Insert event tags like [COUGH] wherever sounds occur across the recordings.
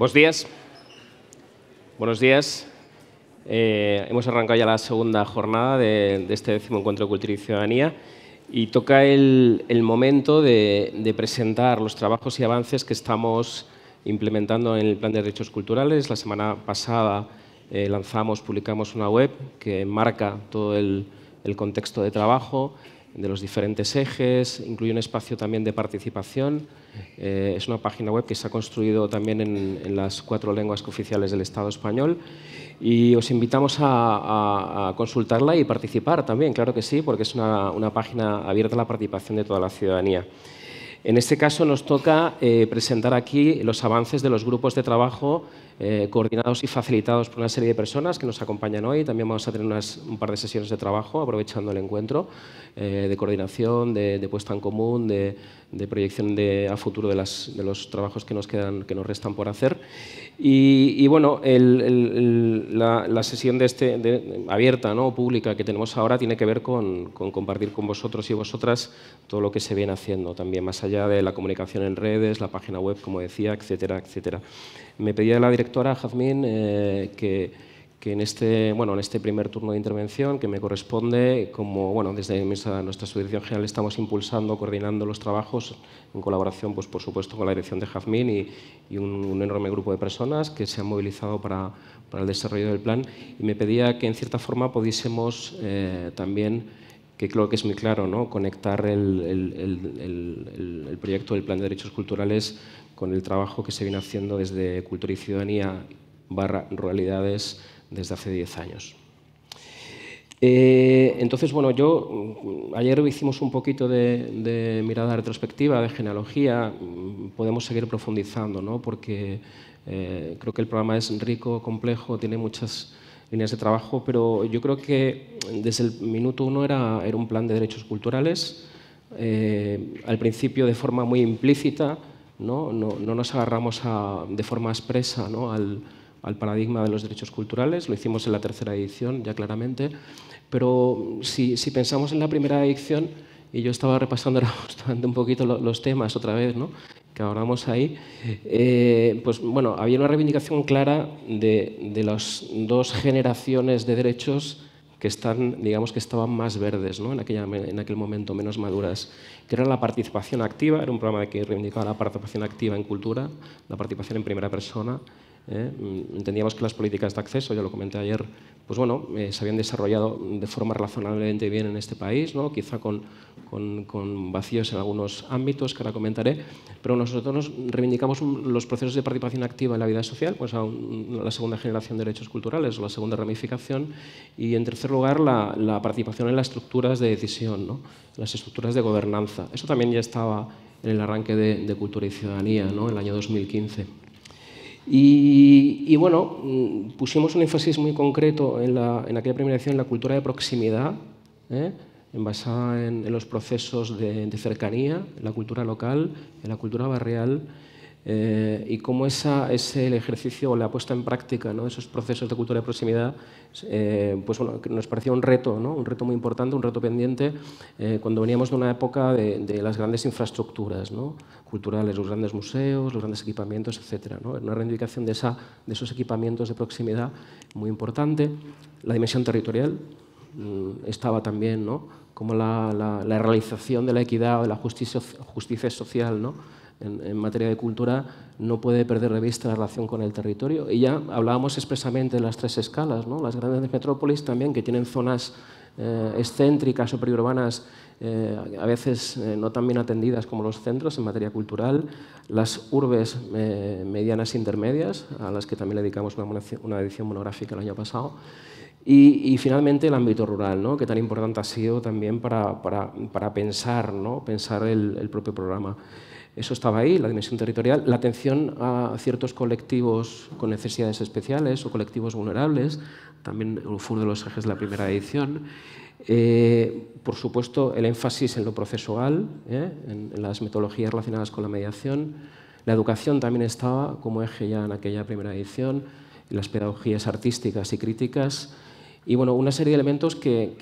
Buenos días. Buenos días. Eh, hemos arrancado ya la segunda jornada de, este décimo encuentro de cultura y ciudadanía y toca el, momento de, presentar los trabajos y avances que estamos implementando en el Plan de Derechos Culturales. La semana pasada eh, lanzamos, publicamos una web que marca todo el contexto de trabajo de los diferentes ejes, incluye un espacio también de participación. Eh, es una página web que se ha construido también en, las cuatro lenguas oficiales del Estado español y os invitamos a, consultarla y participar también, claro que sí, porque es una, página abierta a la participación de toda la ciudadanía. En este caso nos toca eh, presentar aquí los avances de los grupos de trabajo eh, coordinados y facilitados por una serie de personas que nos acompañan hoy. También vamos a tener un par de sesiones de trabajo aprovechando el encuentro eh, de coordinación, de, de puesta en común, de, de proyección de, a futuro de, de, los trabajos que nos, quedan, que nos restan por hacer. Y, bueno, la, sesión de este, abierta, ¿no? pública, que tenemos ahora tiene que ver con, compartir con vosotros y vosotras todo lo que se viene haciendo, también más allá de la comunicación en redes, la página web, como decía, etcétera, etcétera. Me pedía la directora, Jazmín, eh, que que en este, bueno, en este primer turno de intervención que me corresponde, como bueno, desde nuestra, subdirección general estamos impulsando, coordinando los trabajos en colaboración, pues, por supuesto, con la dirección de Jazmín y, un, enorme grupo de personas que se han movilizado para, el desarrollo del plan y me pedía que en cierta forma pudiésemos eh, también que creo que es muy claro, ¿no? conectar el, el, el, el, proyecto del Plan de Derechos Culturales con el trabajo que se viene haciendo desde Cultura y Ciudadanía barra Ruralidades desde hace 10 años. Eh, entonces, bueno, yo mm, ayer hicimos un poquito de, mirada retrospectiva, de genealogía, mm, podemos seguir profundizando, ¿no? porque eh, creo que el programa es rico, complejo, tiene muchas líneas de trabajo, pero yo creo que desde el minuto uno era, era un plan de derechos culturales, eh, al principio de forma muy implícita, no, no, nos agarramos de forma expresa ¿no? al al paradigma de los derechos culturales, lo hicimos en la tercera edición ya claramente, pero si, pensamos en la primera edición, y yo estaba repasando [LAUGHS] un poquito los temas otra vez, ¿no? que hablamos ahí, eh, pues bueno, había una reivindicación clara de, las dos generaciones de derechos que están, digamos que estaban más verdes ¿no? en, en aquel momento, menos maduras, que era la participación activa, era un programa que reivindicaba la participación activa en cultura, la participación en primera persona, ¿eh? Mm, entendíamos que las políticas de acceso, ya lo comenté ayer, pues bueno, eh, se habían desarrollado de forma razonablemente bien en este país, ¿no? quizá con, vacíos en algunos ámbitos que ahora comentaré, pero nosotros nos reivindicamos los procesos de participación activa en la vida social, pues a la segunda generación de derechos culturales la segunda ramificación, y en tercer lugar la, participación en las estructuras de decisión, ¿no? las estructuras de gobernanza. Eso también ya estaba en el arranque de, de Cultura y Ciudadanía, ¿no? el año 2015. Y, bueno, mm, pusimos un énfasis muy concreto en, aquella primera edición en la cultura de proximidad, ¿eh? basada en, los procesos de, de cercanía, en la cultura local, en la cultura barrial eh, y cómo ese es el ejercicio o la puesta en práctica ¿no? esos procesos de cultura de proximidad eh, pues, nos parecía un reto, un reto muy importante, un reto pendiente, eh, cuando veníamos de una época de, las grandes infraestructuras culturales, los grandes museos, los grandes equipamientos, etc. Una reivindicación de, esa, de esos equipamientos de proximidad muy importante. La dimensión territorial mm, estaba también, como la, realización de la equidad o de la justicia, justicia social, ¿no? en, materia de cultura no puede perder de vista la relación con el territorio. Y ya hablábamos expresamente de las tres escalas, las grandes metrópolis también, que tienen zonas eh, excéntricas o periurbanas eh, a veces eh, no tan bien atendidas como los centros en materia cultural, las urbes medianas intermedias, a las que también le dedicamos una, edición monográfica el año pasado, y, finalmente el ámbito rural, que tan importante ha sido también para, pensar, pensar el, el propio programa. Eso estaba ahí, la dimensión territorial, la atención a ciertos colectivos con necesidades especiales o colectivos vulnerables, también fue uno de los ejes de la primera edición. Eh, por supuesto, el énfasis en lo procesual, eh, en, las metodologías relacionadas con la mediación. La educación también estaba como eje ya en aquella primera edición, las pedagogías artísticas y críticas y bueno, una serie de elementos que,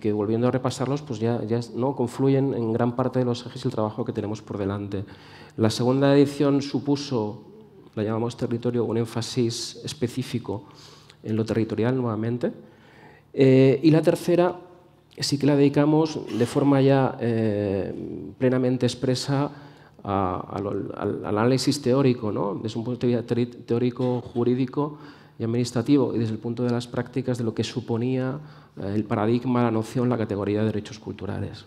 que, volviendo a repasarlos, pues ya, ya, ¿no? confluyen en gran parte de los ejes del el trabajo que tenemos por delante. La segunda edición supuso, la llamamos territorio, un énfasis específico en lo territorial nuevamente. Eh, y la tercera sí que la dedicamos de forma ya eh, plenamente expresa al, análisis teórico, ¿no? desde un punto de vista teórico, jurídico, administrativo y desde el punto de las prácticas de lo que suponía eh, el paradigma, la noción, la categoría de derechos culturales.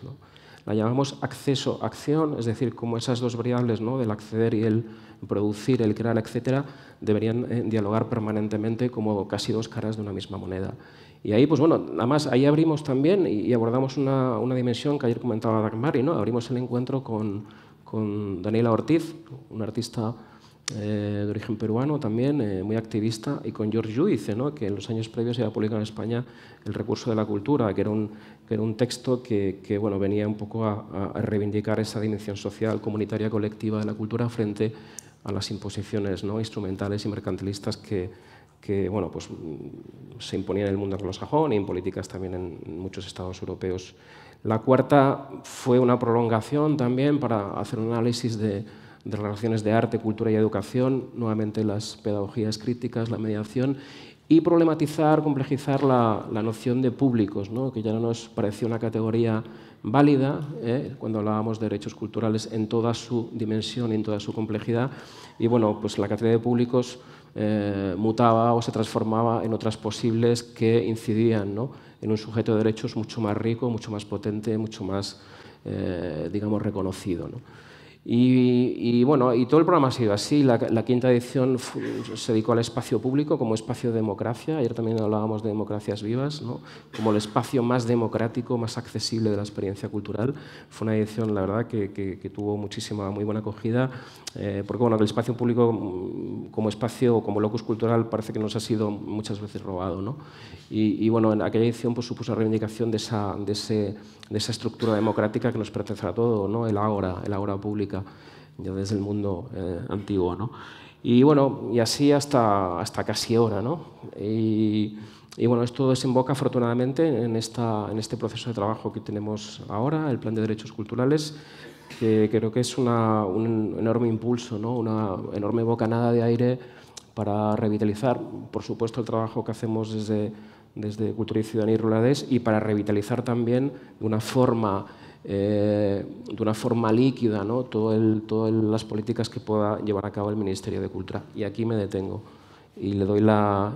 La llamamos acceso-acción, es decir, como esas dos variables ¿no? del acceder y el producir, el crear, etcétera, deberían eh, dialogar permanentemente como casi dos caras de una misma moneda. Y ahí, pues bueno, además, ahí abrimos también y abordamos una, dimensión que ayer comentaba y ¿no? Abrimos el encuentro con, con Daniela Ortiz, una artista eh, de origen peruano también, eh, muy activista, y con George Judice, que en los años previos había publicado en España El recurso de la cultura, que era un, que un texto que, bueno, venía un poco a, reivindicar esa dimensión social, comunitaria, colectiva de la cultura frente a las imposiciones ¿no? instrumentales y mercantilistas que, bueno, pues, mm, se imponían en el mundo anglosajón y en políticas también en muchos estados europeos. La cuarta fue una prolongación también para hacer un análisis de de relaciones de arte, cultura y educación, nuevamente las pedagogías críticas, la mediación, y problematizar, complejizar la, la noción de públicos, que ya no nos pareció una categoría válida ¿eh? cuando hablábamos de derechos culturales en toda su dimensión y en toda su complejidad. Y bueno, pues la categoría de públicos eh, mutaba o se transformaba en otras posibles que incidían en un sujeto de derechos mucho más rico, mucho más potente, mucho más, eh, digamos, reconocido. ¿no? Y, bueno, y todo el programa ha sido así. La, quinta edición se dedicó al espacio público como espacio de democracia. Ayer también hablábamos de democracias vivas, como el espacio más democrático, más accesible de la experiencia cultural. Fue una edición, la verdad, que, tuvo muchísima, muy buena acogida, eh, porque bueno, el espacio público mm, como espacio, como locus cultural, parece que nos ha sido muchas veces robado. ¿no? Y, bueno, en aquella edición pues, supuso la reivindicación de esa, de, esa estructura democrática que nos pertenece a todo, ¿no? el ahora, el ahora público ya desde el mundo eh, antiguo. ¿no? Y bueno, y así hasta, hasta casi ahora. ¿no? Y, bueno, esto desemboca afortunadamente en, esta, en este proceso de trabajo que tenemos ahora, el Plan de Derechos Culturales, que creo que es un enorme impulso, ¿no? una enorme bocanada de aire para revitalizar, por supuesto, el trabajo que hacemos desde, desde Cultura y Ciudadanía y Rurales y para revitalizar también de una forma eh, de una forma líquida ¿no? todas las políticas que pueda llevar a cabo el Ministerio de Cultura. Y aquí me detengo y le doy la,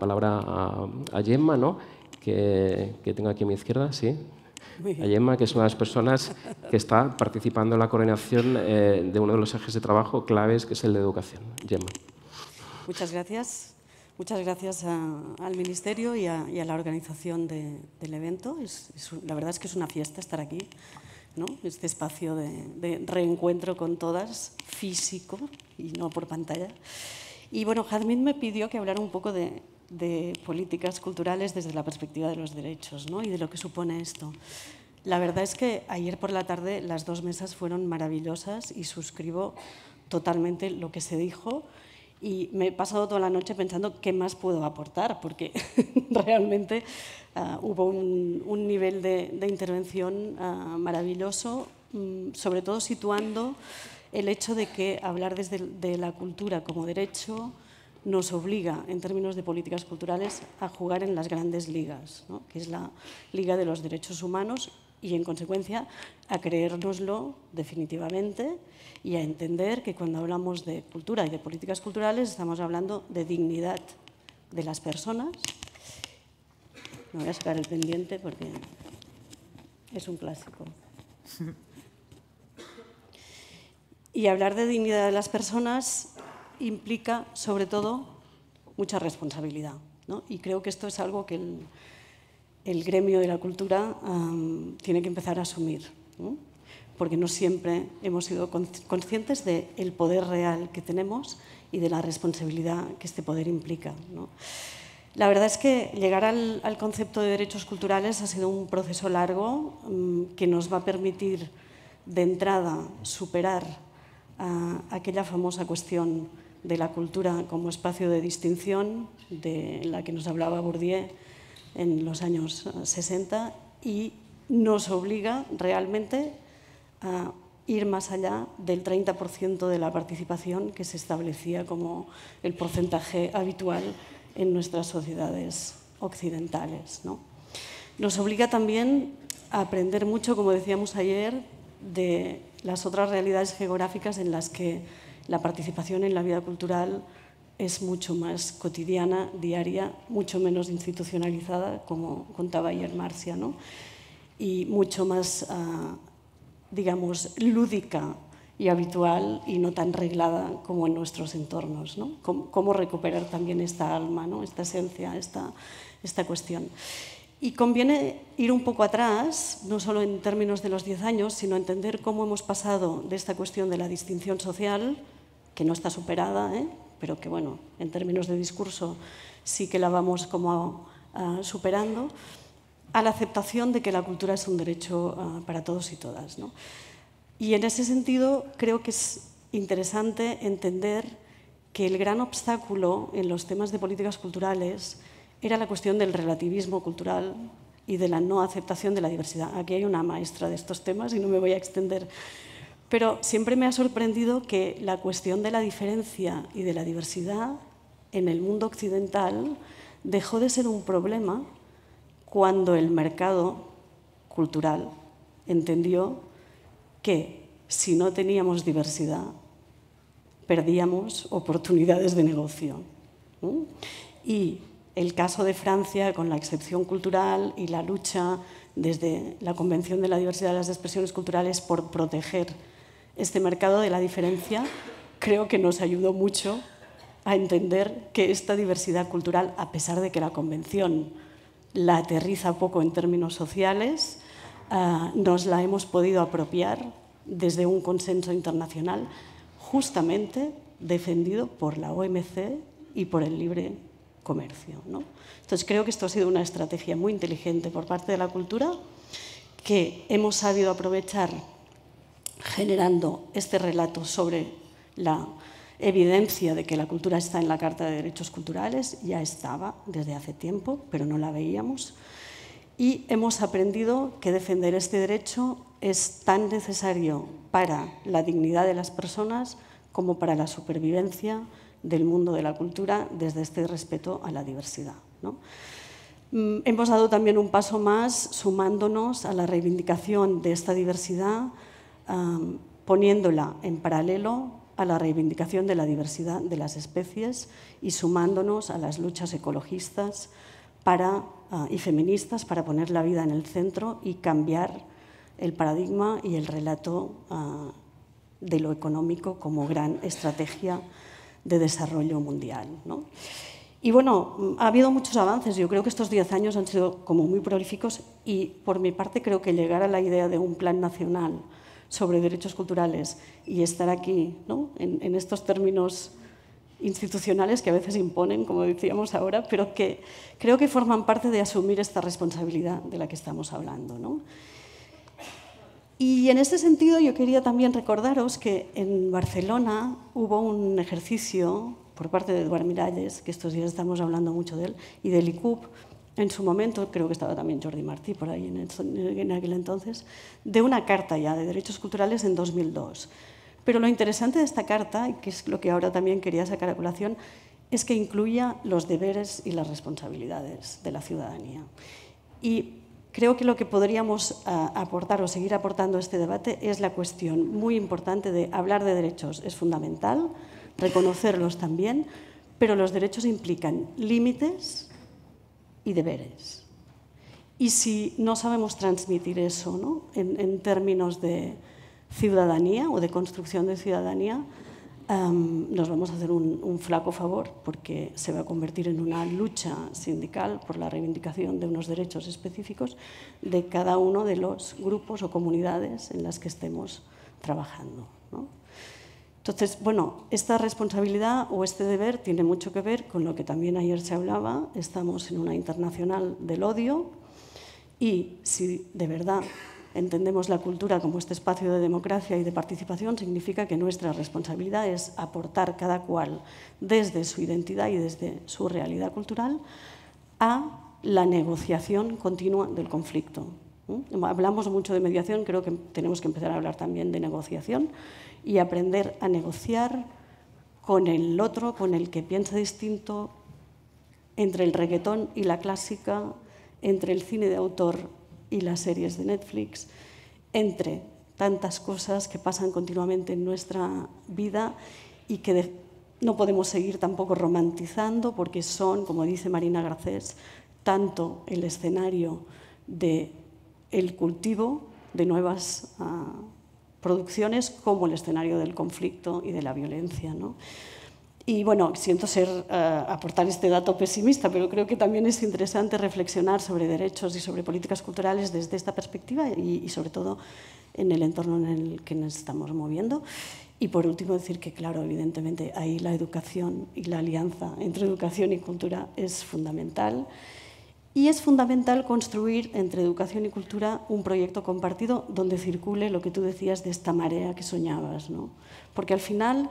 palabra a, a, Gemma, ¿no? que, tengo aquí a mi izquierda. ¿sí? A Gemma, que es una de las personas que está participando en la coordinación eh, de uno de los ejes de trabajo claves, que es el de educación. Gemma. Muchas gracias. Muchas gracias al Ministerio y a, la organización del evento. la verdad es que es una fiesta estar aquí, ¿no? este espacio de, reencuentro con todas, físico y no por pantalla. Y bueno, Jadmin me pidió que hablara un poco de, de políticas culturales desde la perspectiva de los derechos ¿no? y de lo que supone esto. La verdad es que ayer por la tarde las dos mesas fueron maravillosas y suscribo totalmente lo que se dijo y me he pasado toda la noche pensando qué más puedo aportar, porque [LAUGHS] realmente ah, hubo un, nivel de, intervención ah, maravilloso, mm, sobre todo situando el hecho de que hablar desde la cultura como derecho nos obliga, en términos de políticas culturales, a jugar en las grandes ligas, que es la Liga de los Derechos Humanos y, en consecuencia, a creérnoslo definitivamente y a entender que cuando hablamos de cultura y de políticas culturales estamos hablando de dignidad de las personas. No voy a sacar el pendiente porque es un clásico. [LAUGHS] Y hablar de dignidad de las personas implica, sobre todo, mucha responsabilidad. Y creo que esto es algo que el gremio de la cultura tiene que empezar a asumir, porque no siempre hemos sido conscientes del poder real que tenemos y de la responsabilidad que este poder implica. La verdad es que llegar al, concepto de derechos culturales ha sido un proceso largo mm, que nos va a permitir de entrada superar aquella famosa cuestión de la cultura como espacio de distinción de la que nos hablaba Bourdieu en los años 60 eh, y nos obliga realmente a ir más allá del 30% de la participación que se establecía como el porcentaje habitual en nuestras sociedades occidentales. ¿no? Nos obliga también a aprender mucho, como decíamos ayer, de las otras realidades geográficas en las que la participación en la vida cultural es mucho más cotidiana, diaria, mucho menos institucionalizada, como contaba ayer Marcia, y mucho más, ah, digamos, lúdica y habitual y no tan reglada como en nuestros entornos. Cómo, recuperar también esta alma, ¿no? esta esencia, esta, cuestión. Y conviene ir un poco atrás, no solo en términos de los 10 años, sino entender cómo hemos pasado de esta cuestión de la distinción social, que no está superada, ¿eh? pero que bueno, en términos de discurso sí que la vamos como ah, superando, a la aceptación de que la cultura es un derecho ah, para todos y todas. ¿no? Y en ese sentido creo que es interesante entender que el gran obstáculo en los temas de políticas culturales era la cuestión del relativismo cultural y de la no aceptación de la diversidad. Aquí hay una maestra de estos temas y no me voy a extender pero siempre me ha sorprendido que la cuestión de la diferencia y de la diversidad en el mundo occidental dejó de ser un problema cuando el mercado cultural entendió que si no teníamos diversidad perdíamos oportunidades de negocio. Y el caso de Francia, con la excepción cultural y la lucha desde la Convención de la Diversidad de las Expresiones Culturales por proteger este mercado de la diferencia creo que nos ayudó mucho a entender que esta diversidad cultural, a pesar de que la convención la aterriza poco en términos sociales, ah, nos la hemos podido apropiar desde un consenso internacional justamente defendido por la OMC y por el libre comercio. Entonces creo que esto ha sido una estrategia muy inteligente por parte de la cultura que hemos sabido aprovechar generando este relato sobre la evidencia de que la cultura está en la Carta de Derechos Culturales, ya estaba desde hace tiempo, pero no la veíamos. Y hemos aprendido que defender este derecho es tan necesario para la dignidad de las personas como para la supervivencia del mundo de la cultura desde este respeto a la diversidad. Mm, hemos dado también un paso más sumándonos a la reivindicación de esta diversidad poniéndola en paralelo a la reivindicación de la diversidad de las especies y sumándonos a las luchas ecologistas ah, y feministas para poner la vida en el centro y cambiar el paradigma y el relato ah, de lo económico como gran estrategia de desarrollo mundial. Y bueno, mm, ha habido muchos avances. Yo creo que estos diez años han sido como muy prolíficos y por mi parte creo que llegar a la idea de un plan nacional sobre derechos culturales y estar aquí ¿no? en, estos términos institucionales que a veces imponen, como decíamos ahora, pero que creo que forman parte de asumir esta responsabilidad de la que estamos hablando. ¿no? Y en este sentido yo quería también recordaros que en Barcelona hubo un ejercicio por parte de Eduard Miralles, que estos días estamos hablando mucho de él, y del ICUP, en su momento, creo que estaba también Jordi Martí por ahí en, aquel entonces, de una carta ya de derechos culturales en 2002. Pero lo interesante de esta carta, que es lo que ahora también quería sacar a colación, es que incluía los deberes y las responsabilidades de la ciudadanía. Y creo que lo que podríamos aportar o seguir aportando a este debate es la cuestión muy importante de hablar de derechos es fundamental, reconocerlos también, pero los derechos implican límites, y deberes. Y si no sabemos transmitir eso ¿no? en, términos de ciudadanía o de construcción de ciudadanía, em, nos vamos a hacer un, un, flaco favor porque se va a convertir en una lucha sindical por la reivindicación de unos derechos específicos de cada uno de los grupos o comunidades en las que estemos trabajando. ¿no? Entonces, bueno, esta responsabilidad o este deber tiene mucho que ver con lo que también ayer se hablaba. Estamos en una internacional del odio y si de verdad entendemos la cultura como este espacio de democracia y de participación, significa que nuestra responsabilidad es aportar cada cual desde su identidad y desde su realidad cultural a la negociación continua del conflicto. ¿Mm? Hablamos mucho de mediación, creo que tenemos que empezar a hablar también de negociación y aprender a negociar con el otro, con el que piensa distinto, entre el reggaetón y la clásica, entre el cine de autor y las series de Netflix, entre tantas cosas que pasan continuamente en nuestra vida y que no podemos seguir tampoco romantizando porque son, como dice Marina Garcés, tanto el escenario de el cultivo de nuevas ah, producciones como el escenario del conflicto y de la violencia. Y bueno, siento ser, ah, aportar este dato pesimista, pero creo que también es interesante reflexionar sobre derechos y sobre políticas culturales desde esta perspectiva y, y sobre todo en el entorno en el que nos estamos moviendo. Y por último, decir que, claro, evidentemente ahí la educación y la alianza entre educación y cultura es fundamental. Y es fundamental construir entre educación y cultura un proyecto compartido donde circule lo que tú decías de esta marea que soñabas. ¿no? Porque al final,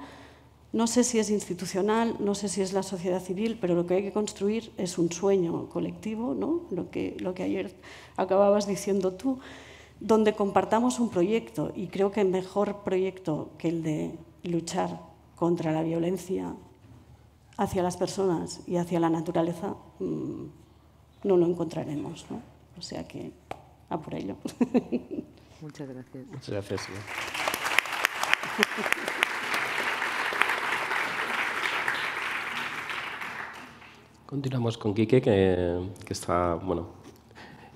no sé si es institucional, no sé si es la sociedad civil, pero lo que hay que construir es un sueño colectivo, ¿no? lo, que, ayer acababas diciendo tú, donde compartamos un proyecto. Y creo que mejor proyecto que el de luchar contra la violencia hacia las personas y hacia la naturaleza. Mm, no lo encontraremos. ¿no? O sea que a por ello. [LAUGHS] Muchas gracias. Muchas gracias. Continuamos con Quique, que, está bueno,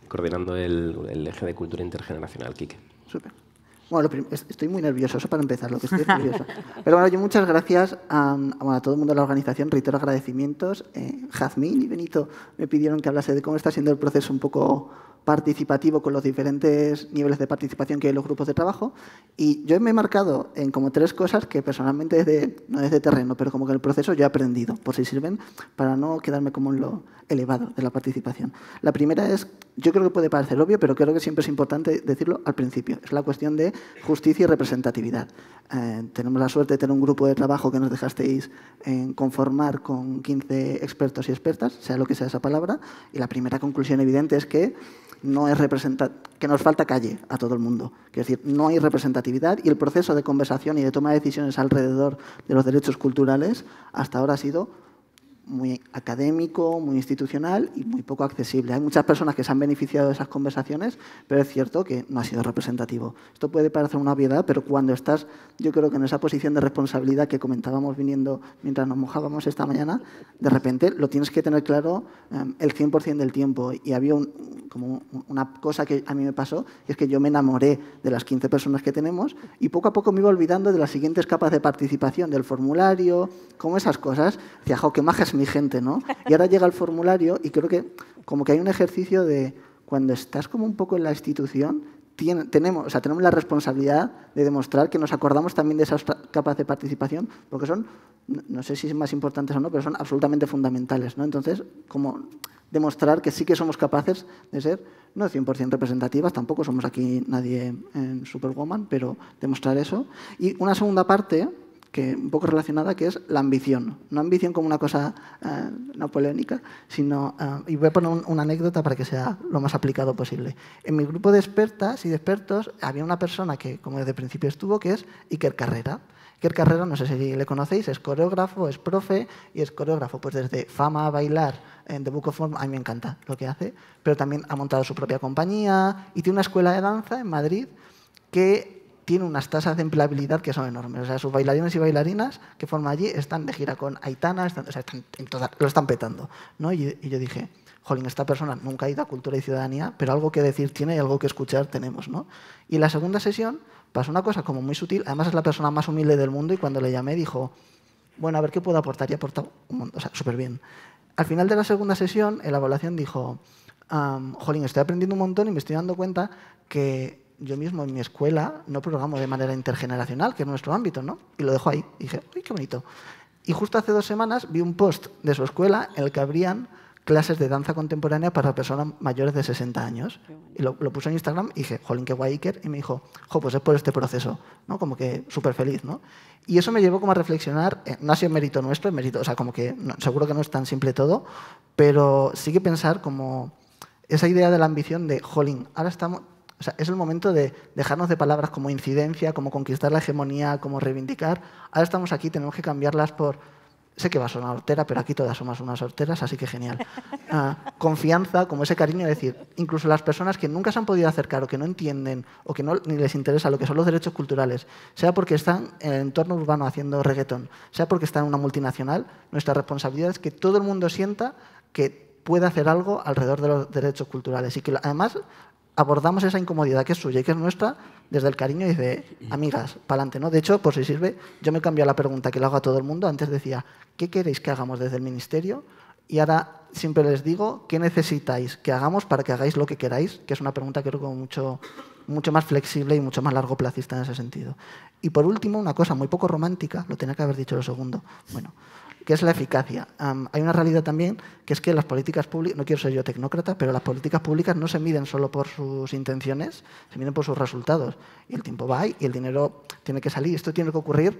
coordinando el, eje de cultura intergeneracional. Quique. Súper. Bueno, estoy muy nervioso, eso para empezar, lo que estoy nervioso. Pero bueno, yo muchas gracias a, todo el mundo de la organización, reitero agradecimientos. Eh, Jazmín y Benito me pidieron que hablase de cómo está siendo el proceso un poco participativo con los diferentes niveles de participación que hay en los grupos de trabajo. Y yo me he marcado en como tres cosas que personalmente desde, no es de terreno, pero como que en el proceso yo he aprendido, por si sirven, para no quedarme como en lo elevado de la participación. La primera es, yo creo que puede parecer obvio, pero creo que siempre es importante decirlo al principio, es la cuestión de justicia y representatividad. Eh, tenemos la suerte de tener un grupo de trabajo que nos dejasteis conformar con 15 expertos y expertas, sea lo que sea esa palabra, y la primera conclusión evidente es que no es que nos falta calle a todo el mundo. Es decir, no hay representatividad y el proceso de conversación y de toma de decisiones alrededor de los derechos culturales hasta ahora ha sido muy académico, muy institucional y muy poco accesible. Hay muchas personas que se han beneficiado de esas conversaciones, pero es cierto que no ha sido representativo. Esto puede parecer una obviedad, pero cuando estás, yo creo que en esa posición de responsabilidad que comentábamos viniendo mientras nos mojábamos esta mañana, de repente lo tienes que tener claro em, el 100% del tiempo. Y había como una cosa que a mí me pasó, y es que yo me enamoré de las 15 personas que tenemos y poco a poco me iba olvidando de las siguientes capas de participación, del formulario, como esas cosas. Decía, jo, qué mi gente, ¿no? Y ahora llega el formulario y creo que como que hay un ejercicio de cuando estás como un poco en la institución, tenemos, o sea, tenemos la responsabilidad de demostrar que nos acordamos también de esas capas de participación, porque son, no sé si más importantes o no, pero son absolutamente fundamentales, ¿no? Entonces, como demostrar que sí que somos capaces de ser, no 100% representativas, tampoco somos aquí nadie en Superwoman, pero demostrar eso. Y una segunda parte que un poco relacionada, que es la ambición. No ambición como una cosa eh, napoleónica, sino, eh, y voy a poner una anécdota para que sea lo más aplicado posible. En mi grupo de expertas y de expertos había una persona que, como desde el principio estuvo, que es Iker Carrera. Iker Carrera, no sé si le conocéis, es coreógrafo, es profe y es coreógrafo. Pues desde fama a bailar en The Book of Form, a mí me encanta lo que hace, pero también ha montado su propia compañía y tiene una escuela de danza en Madrid que tiene unas tasas de empleabilidad que son enormes. O sea, sus bailarines y bailarinas que forman allí están de gira con Aitana, o sea, lo están petando. ¿no? Y, yo dije, jolín, esta persona nunca ha ido a cultura y ciudadanía, pero algo que decir tiene y algo que escuchar tenemos. ¿no? Y la segunda sesión pasó una cosa como muy sutil. Además, es la persona más humilde del mundo y cuando le llamé dijo, bueno, a ver qué puedo aportar. Y aportado un montón, o sea, súper bien. Al final de la segunda sesión, en la evaluación dijo, jolín, estoy aprendiendo un montón y me estoy dando cuenta que yo mismo en mi escuela no programo de manera intergeneracional, que es nuestro ámbito, ¿no? Y lo dejo ahí. Y dije, uy, qué bonito. Y justo hace dos semanas vi un post de su escuela en el que habrían clases de danza contemporánea para personas mayores de 60 años. Y lo, puso en Instagram y dije, jolín, qué guay Y me dijo, jo, pues es por este proceso, ¿no? Como que súper feliz, ¿no? Y eso me llevó como a reflexionar, eh, no ha sido mérito nuestro, mérito, o sea, como que seguro que no es tan simple todo, pero sí que pensar como esa idea de la ambición de, jolín, ahora estamos, o sea, es el momento de dejarnos de palabras como incidencia, como conquistar la hegemonía, como reivindicar. Ahora estamos aquí, tenemos que cambiarlas por... Sé que va a sonar hortera, pero aquí todas somos unas horteras, así que genial. Ah, confianza, como ese cariño, decir, incluso las personas que nunca se han podido acercar o que no entienden o que no, ni les interesa lo que son los derechos culturales, sea porque están en el entorno urbano haciendo reggaetón, sea porque están en una multinacional, nuestra responsabilidad es que todo el mundo sienta que puede hacer algo alrededor de los derechos culturales y que además abordamos esa incomodidad que es suya y que es nuestra desde el cariño y de amigas, para ¿no? De hecho, por si sirve, yo me cambio la pregunta que le hago a todo el mundo. Antes decía, ¿qué queréis que hagamos desde el ministerio? Y ahora siempre les digo, ¿qué necesitáis que hagamos para que hagáis lo que queráis? Que es una pregunta creo que mucho, mucho más flexible y mucho más largo placista en ese sentido. Y por último, una cosa muy poco romántica, lo tenía que haber dicho lo segundo. Bueno, que es la eficacia. hay una realidad también que es que las políticas públicas, no quiero ser yo tecnócrata, pero las políticas públicas no se miden solo por sus intenciones, se miden por sus resultados. Y el tiempo va y el dinero tiene que salir. Esto tiene que ocurrir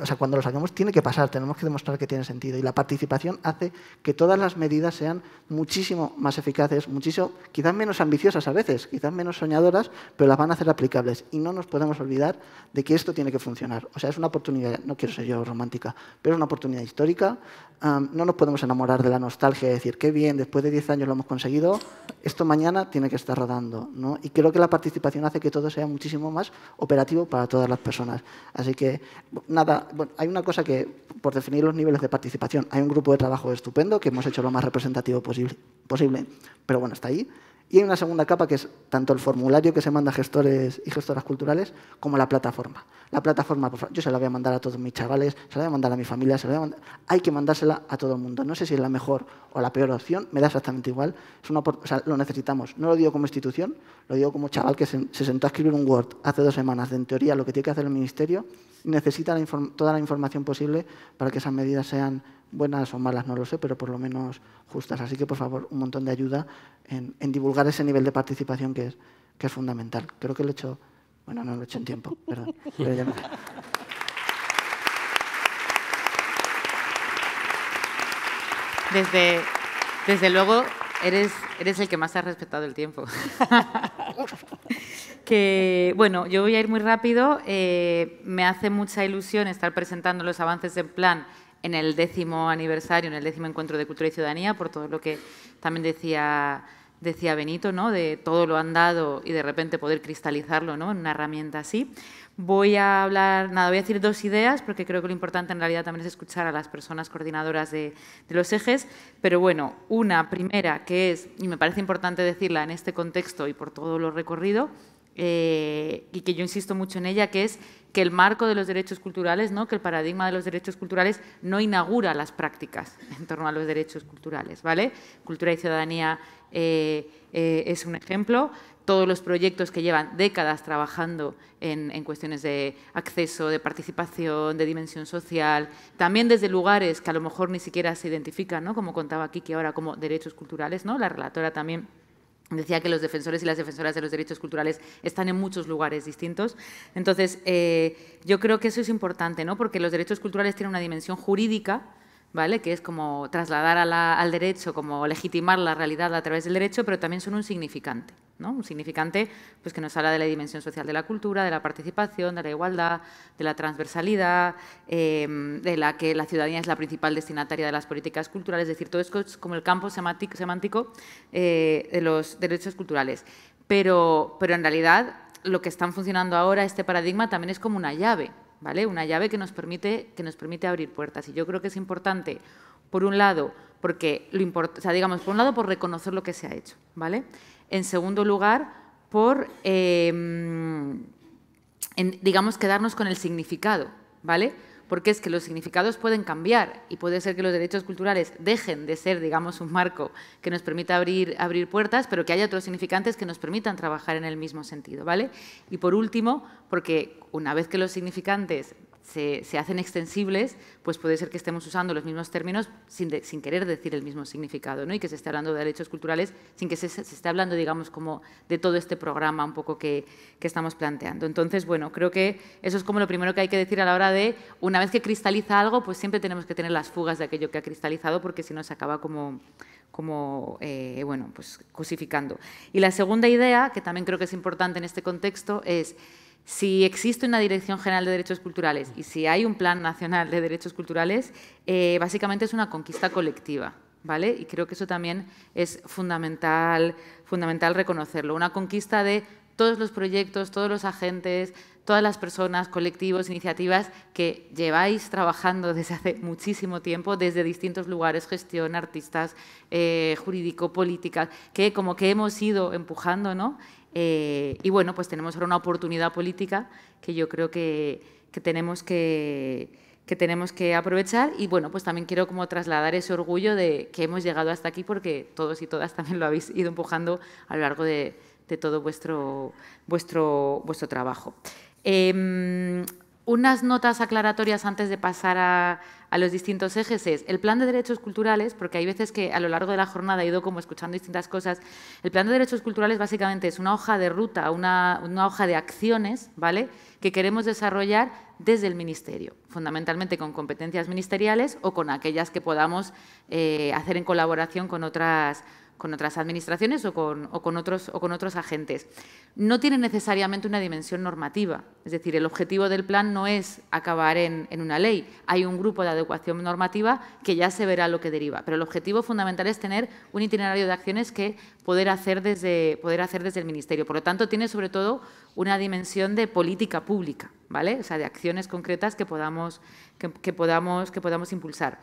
o sea, cuando lo saquemos tiene que pasar, tenemos que demostrar que tiene sentido. Y la participación hace que todas las medidas sean muchísimo más eficaces, muchísimo, quizás menos ambiciosas a veces, quizás menos soñadoras, pero las van a hacer aplicables. Y no nos podemos olvidar de que esto tiene que funcionar. O sea, es una oportunidad, no quiero ser yo romántica, pero es una oportunidad histórica. no nos podemos enamorar de la nostalgia y decir, qué bien, después de 10 años lo hemos conseguido, esto mañana tiene que estar rodando. ¿no? Y creo que la participación hace que todo sea muchísimo más operativo para todas las personas. Así que nada, bueno, hay una cosa que, por definir los niveles de participación, hay un grupo de trabajo estupendo que hemos hecho lo más representativo posible, posible pero bueno, está ahí. Y hay una segunda capa que es tanto el formulario que se manda a gestores y gestoras culturales como la plataforma la plataforma, por favor, yo se la voy a mandar a todos mis chavales, se la voy a mandar a mi familia, se la voy a mandar... Hay que mandársela a todo el mundo. No sé si es la mejor o la peor opción, me da exactamente igual. o sea, lo necesitamos. No lo digo como institución, lo digo como chaval que se, sentó a escribir un Word hace dos semanas de, en teoría, lo que tiene que hacer el Ministerio necesita toda la información posible para que esas medidas sean buenas o malas, no lo sé, pero por lo menos justas. Así que, por favor, un montón de ayuda en, divulgar ese nivel de participación que es, que es fundamental. Creo que el hecho bueno, no lo he hecho en tiempo, perdón. desde, desde luego, eres, eres el que más ha respetado el tiempo. [LAUGHS] que, bueno, yo voy a ir muy rápido. Eh, me hace mucha ilusión estar presentando los avances en plan en el décimo aniversario, en el décimo encuentro de Cultura y Ciudadanía, por todo lo que también decía decía Benito, ¿no? de todo lo dado y de repente poder cristalizarlo ¿no? en una herramienta así. Voy a hablar, nada, voy a decir dos ideas, porque creo que lo importante en realidad también es escuchar a las personas coordinadoras de, de los ejes, pero bueno, una primera que es, y me parece importante decirla en este contexto y por todo lo recorrido, eh, y que yo insisto mucho en ella, que es que el marco de los derechos culturales, ¿no? que el paradigma de los derechos culturales no inaugura las prácticas en torno a los derechos culturales. ¿vale? Cultura y ciudadanía eh, eh, es un ejemplo. Todos los proyectos que llevan décadas trabajando en, en, cuestiones de acceso, de participación, de dimensión social, también desde lugares que a lo mejor ni siquiera se identifican, ¿no? como contaba aquí que ahora como derechos culturales, ¿no? la relatora también Decía que los defensores y las defensoras de los derechos culturales están en muchos lugares distintos. Entonces, eh, yo creo que eso es importante, ¿no? porque los derechos culturales tienen una dimensión jurídica, ¿vale? que es como trasladar al derecho, como legitimar la realidad a través del derecho, pero también son un significante. ¿no? Un significante pues, que nos habla de la dimensión social de la cultura, de la participación, de la igualdad, de la transversalidad, em, de la que la ciudadanía es la principal destinataria de las políticas culturales. Es decir, todo esto es como el campo semántico, eh, de los derechos culturales. Pero, pero en realidad lo que están funcionando ahora, este paradigma, también es como una llave. ¿vale? Una llave que nos permite, que nos permite abrir puertas. Y yo creo que es importante, por un lado, porque lo digamos, por un lado, por reconocer lo que se ha hecho, ¿vale? En segundo lugar, por em, digamos, quedarnos con el significado, ¿vale? porque es que los significados pueden cambiar y puede ser que los derechos culturales dejen de ser, digamos, un marco que nos permita abrir, abrir puertas, pero que haya otros significantes que nos permitan trabajar en el mismo sentido, ¿vale? Y por último, porque una vez que los significantes se, hacen extensibles, pues puede ser que estemos usando los mismos términos sin, sin querer decir el mismo significado, ¿no? Y que se esté hablando de derechos culturales sin que se, se esté hablando, digamos, como de todo este programa un poco que, estamos planteando. Entonces, bueno, creo que eso es como lo primero que hay que decir a la hora de, una vez que cristaliza algo, pues siempre tenemos que tener las fugas de aquello que ha cristalizado, porque si no se acaba como como eh, bueno, pues cosificando. Y la segunda idea, que también creo que es importante en este contexto, es si existe una Dirección General de Derechos Culturales y si hay un Plan Nacional de Derechos Culturales, eh, básicamente es una conquista colectiva. ¿Vale? Y creo que eso también es fundamental, fundamental reconocerlo. Una conquista de todos los proyectos, todos los agentes, todas las personas, colectivos, iniciativas que lleváis trabajando desde hace muchísimo tiempo, desde distintos lugares, gestión, artistas, eh, jurídico, política, que como que hemos ido empujando, ¿no? Eh, y bueno, pues tenemos ahora una oportunidad política que yo creo que, tenemos que, que tenemos que aprovechar y bueno, pues también quiero como trasladar ese orgullo de que hemos llegado hasta aquí porque todos y todas también lo habéis ido empujando a lo largo de, todo vuestro, vuestro, vuestro trabajo. Em, unas notas aclaratorias antes de pasar a, a los distintos ejes es el plan de derechos culturales, porque hay veces que a lo largo de la jornada he ido como escuchando distintas cosas. El plan de derechos culturales básicamente es una hoja de ruta, una, hoja de acciones, ¿vale? que queremos desarrollar desde el Ministerio, fundamentalmente con competencias ministeriales o con aquellas que podamos eh, hacer en colaboración con otras con otras administraciones o con, otros, agentes. No tiene necesariamente una dimensión normativa, es decir, el objetivo del plan no es acabar en, una ley. Hay un grupo de adecuación normativa que ya se verá lo que deriva, pero el objetivo fundamental es tener un itinerario de acciones que poder hacer desde, el Ministerio. Por lo tanto, tiene sobre todo una dimensión de política pública, ¿vale? O sea, de acciones concretas que podamos, que podamos, que podamos impulsar.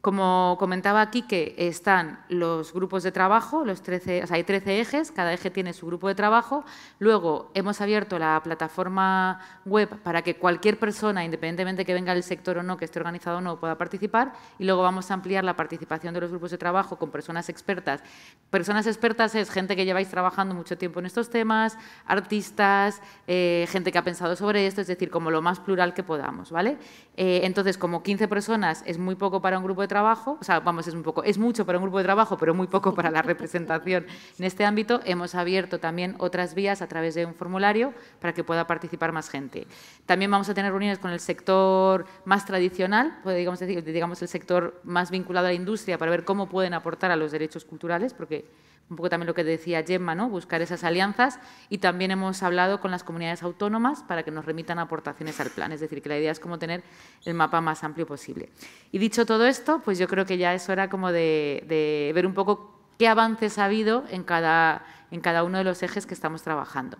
Como comentaba aquí, que están los grupos de trabajo, los 13, hay 13 ejes, cada eje tiene su grupo de trabajo. Luego hemos abierto la plataforma web para que cualquier persona, independientemente que venga del sector o no, que esté organizado o no, pueda participar. Y luego vamos a ampliar la participación de los grupos de trabajo con personas expertas. Personas expertas es gente que lleváis trabajando mucho tiempo en estos temas, artistas, eh, gente que ha pensado sobre esto, es decir, como lo más plural que podamos. ¿vale? Eh, entonces, como 15 personas es muy poco para un grupo de trabajo, o sea, vamos, es un poco, es mucho para un grupo de trabajo, pero muy poco para la [LAUGHS] representación en este ámbito, hemos abierto también otras vías a través de un formulario para que pueda participar más gente. También vamos a tener reuniones con el sector más tradicional, pues, digamos, digamos el sector más vinculado a la industria, para ver cómo pueden aportar a los derechos culturales, porque un poco también lo que decía Gemma, ¿no? buscar esas alianzas y también hemos hablado con las comunidades autónomas para que nos remitan aportaciones al plan, es decir, que la idea es como tener el mapa más amplio posible. Y dicho todo esto, pues yo creo que ya es hora como de, ver un poco qué avances ha habido en cada, en cada uno de los ejes que estamos trabajando.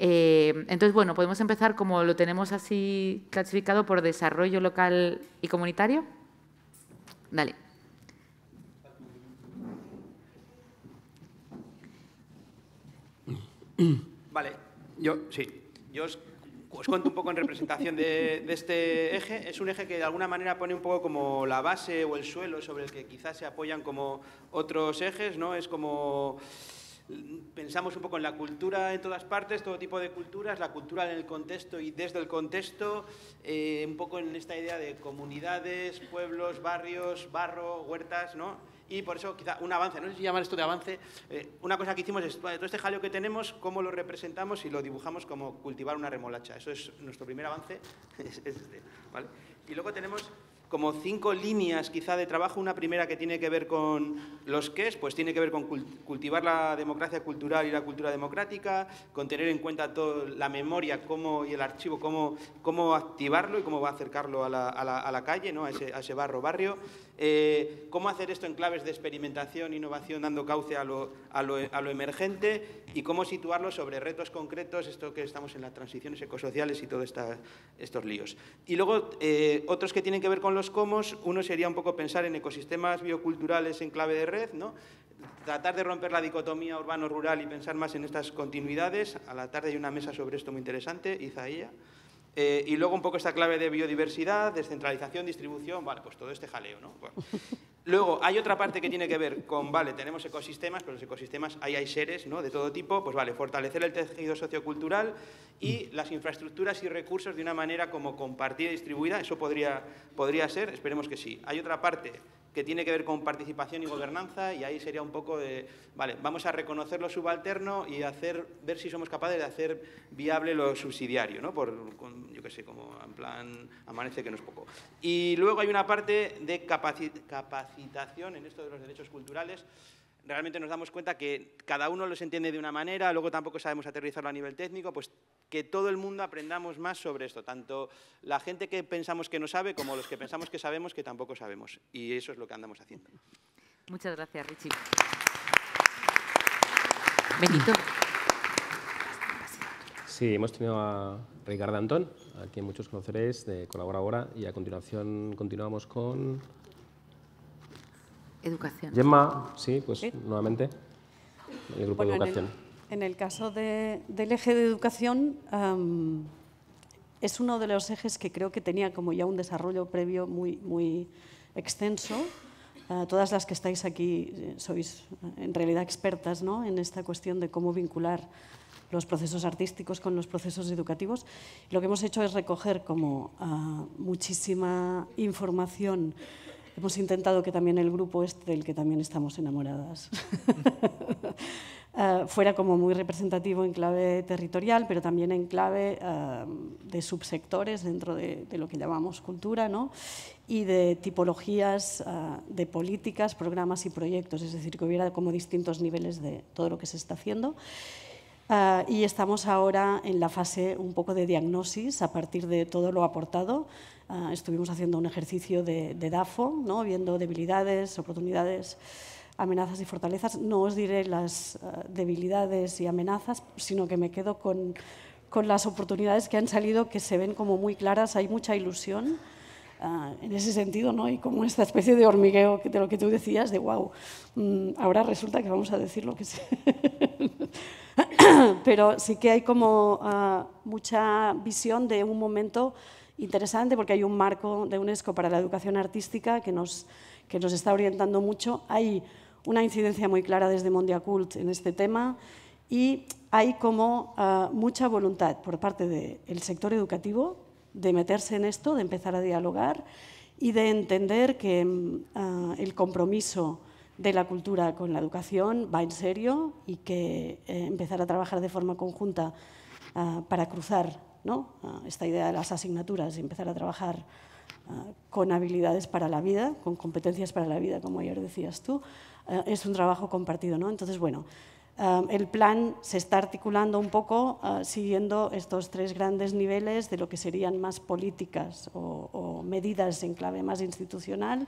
Eh, entonces, bueno, podemos empezar como lo tenemos así clasificado por desarrollo local y comunitario. Dale. [CLEARS THROAT] Vale, yo sí. Yo os, cuento un poco en representación de, este eje. Es un eje que de alguna manera pone un poco como la base o el suelo sobre el que quizás se apoyan como otros ejes, ¿no? Es como pensamos un poco en la cultura en todas partes, todo tipo de culturas, la cultura en el contexto y desde el contexto, eh, un poco en esta idea de comunidades, pueblos, barrios, barro, huertas, ¿no? y por eso quizá un avance, no sé si llamar esto de avance, eh, una cosa que hicimos es, todo este jaleo que tenemos, cómo lo representamos y lo dibujamos como cultivar una remolacha. Eso es nuestro primer avance. [LAUGHS] Este, y luego tenemos como cinco líneas quizá de trabajo. Una primera que tiene que ver con los es, pues tiene que ver con cultivar la democracia cultural y la cultura democrática, con tener en cuenta toda la memoria cómo, y el archivo, cómo, cómo activarlo y cómo va a acercarlo a la, a la, calle, ¿no? a, ese, a ese barro barrio. Eh, cómo hacer esto en claves de experimentación, innovación, dando cauce a lo, emergente y cómo situarlo sobre retos concretos, esto que estamos en las transiciones ecosociales y todos estos líos. Y luego, eh, otros que tienen que ver con los cómo, uno sería un poco pensar en ecosistemas bioculturales en clave de red, ¿no? tratar de romper la dicotomía urbano-rural y pensar más en estas continuidades. A la tarde hay una mesa sobre esto muy interesante, Izaía. Eh, y luego un poco esta clave de biodiversidad, descentralización, distribución, vale, pues todo este jaleo, ¿no? Luego hay otra parte que tiene que ver con, vale, tenemos ecosistemas, pero los ecosistemas ahí hay seres, ¿no? De todo tipo, pues vale, fortalecer el tejido sociocultural y mm. las infraestructuras y recursos de una manera como compartida y distribuida, eso podría ser, esperemos que sí. Hay otra parte que tiene que ver con participación y gobernanza, y ahí sería un poco de, vale, vamos a reconocer lo subalterno y hacer, ver si somos capaces de hacer viable lo subsidiario, ¿no? Por, yo qué sé, como en plan amanece que no es poco. Y luego hay una parte de capacitación en esto de los derechos culturales, realmente nos damos cuenta que cada uno los entiende de una manera, luego tampoco sabemos aterrizarlo a nivel técnico, pues que todo el mundo aprendamos más sobre esto, tanto la gente que pensamos que no sabe como los que pensamos que sabemos que tampoco sabemos. Y eso es lo que andamos haciendo. Muchas gracias, Richie. Benito. Sí, hemos tenido a Ricardo Antón, a quien muchos conoceréis, de Colaboradora, y a continuación continuamos con... Educación. Gemma, sí, pues ¿Eh? nuevamente, el grupo de educación. En el caso del eje de educación, es uno de los ejes que creo que tenía como ya un desarrollo previo muy, muy extenso. Ah, todas las que estáis aquí eh, sois eh, en realidad expertas ¿no? en esta cuestión de cómo vincular los procesos artísticos con los procesos educativos. Lo que hemos hecho es recoger como ah, muchísima información. Hemos intentado que también el grupo este del que también estamos enamoradas [LAUGHS] Eh, fuera como muy representativo en clave territorial, pero también en clave eh, de subsectores dentro de, lo que llamamos cultura, ¿no? y de tipologías eh, de políticas, programas y proyectos, es decir, que hubiera como distintos niveles de todo lo que se está haciendo. y estamos ahora en la fase un poco de diagnosis a partir de todo lo aportado. estuvimos haciendo un ejercicio de, de DAFO, ¿no? viendo debilidades, oportunidades, amenazas y fortalezas. No os diré las eh, debilidades y amenazas, sino que me quedo con, con las oportunidades que han salido, que se ven como muy claras, hay mucha ilusión. Eh, en ese sentido, ¿no? Y como esta especie de hormigueo de lo que tú decías, de wow, mm, ahora resulta que vamos a decir lo que sea. [LAUGHS] Pero sí que hay como eh, mucha visión de un momento interesante, porque hay un marco de UNESCO para la educación artística que nos, que nos está orientando mucho. Hay una incidencia muy clara desde Mondiacult en este tema y hay como ah, mucha voluntad por parte del sector educativo de meterse en esto, de empezar a dialogar y de entender que mm, ah, el compromiso de la cultura con la educación va en serio y que eh, empezar a trabajar de forma conjunta ah, para cruzar esta idea de las asignaturas y empezar a trabajar con habilidades para la vida, con competencias para la vida, como ayer decías tú, eh, es un trabajo compartido. ¿no? Entonces, bueno, eh, el plan se está articulando un poco eh, siguiendo estos tres grandes niveles de lo que serían más políticas o, medidas en clave más institucional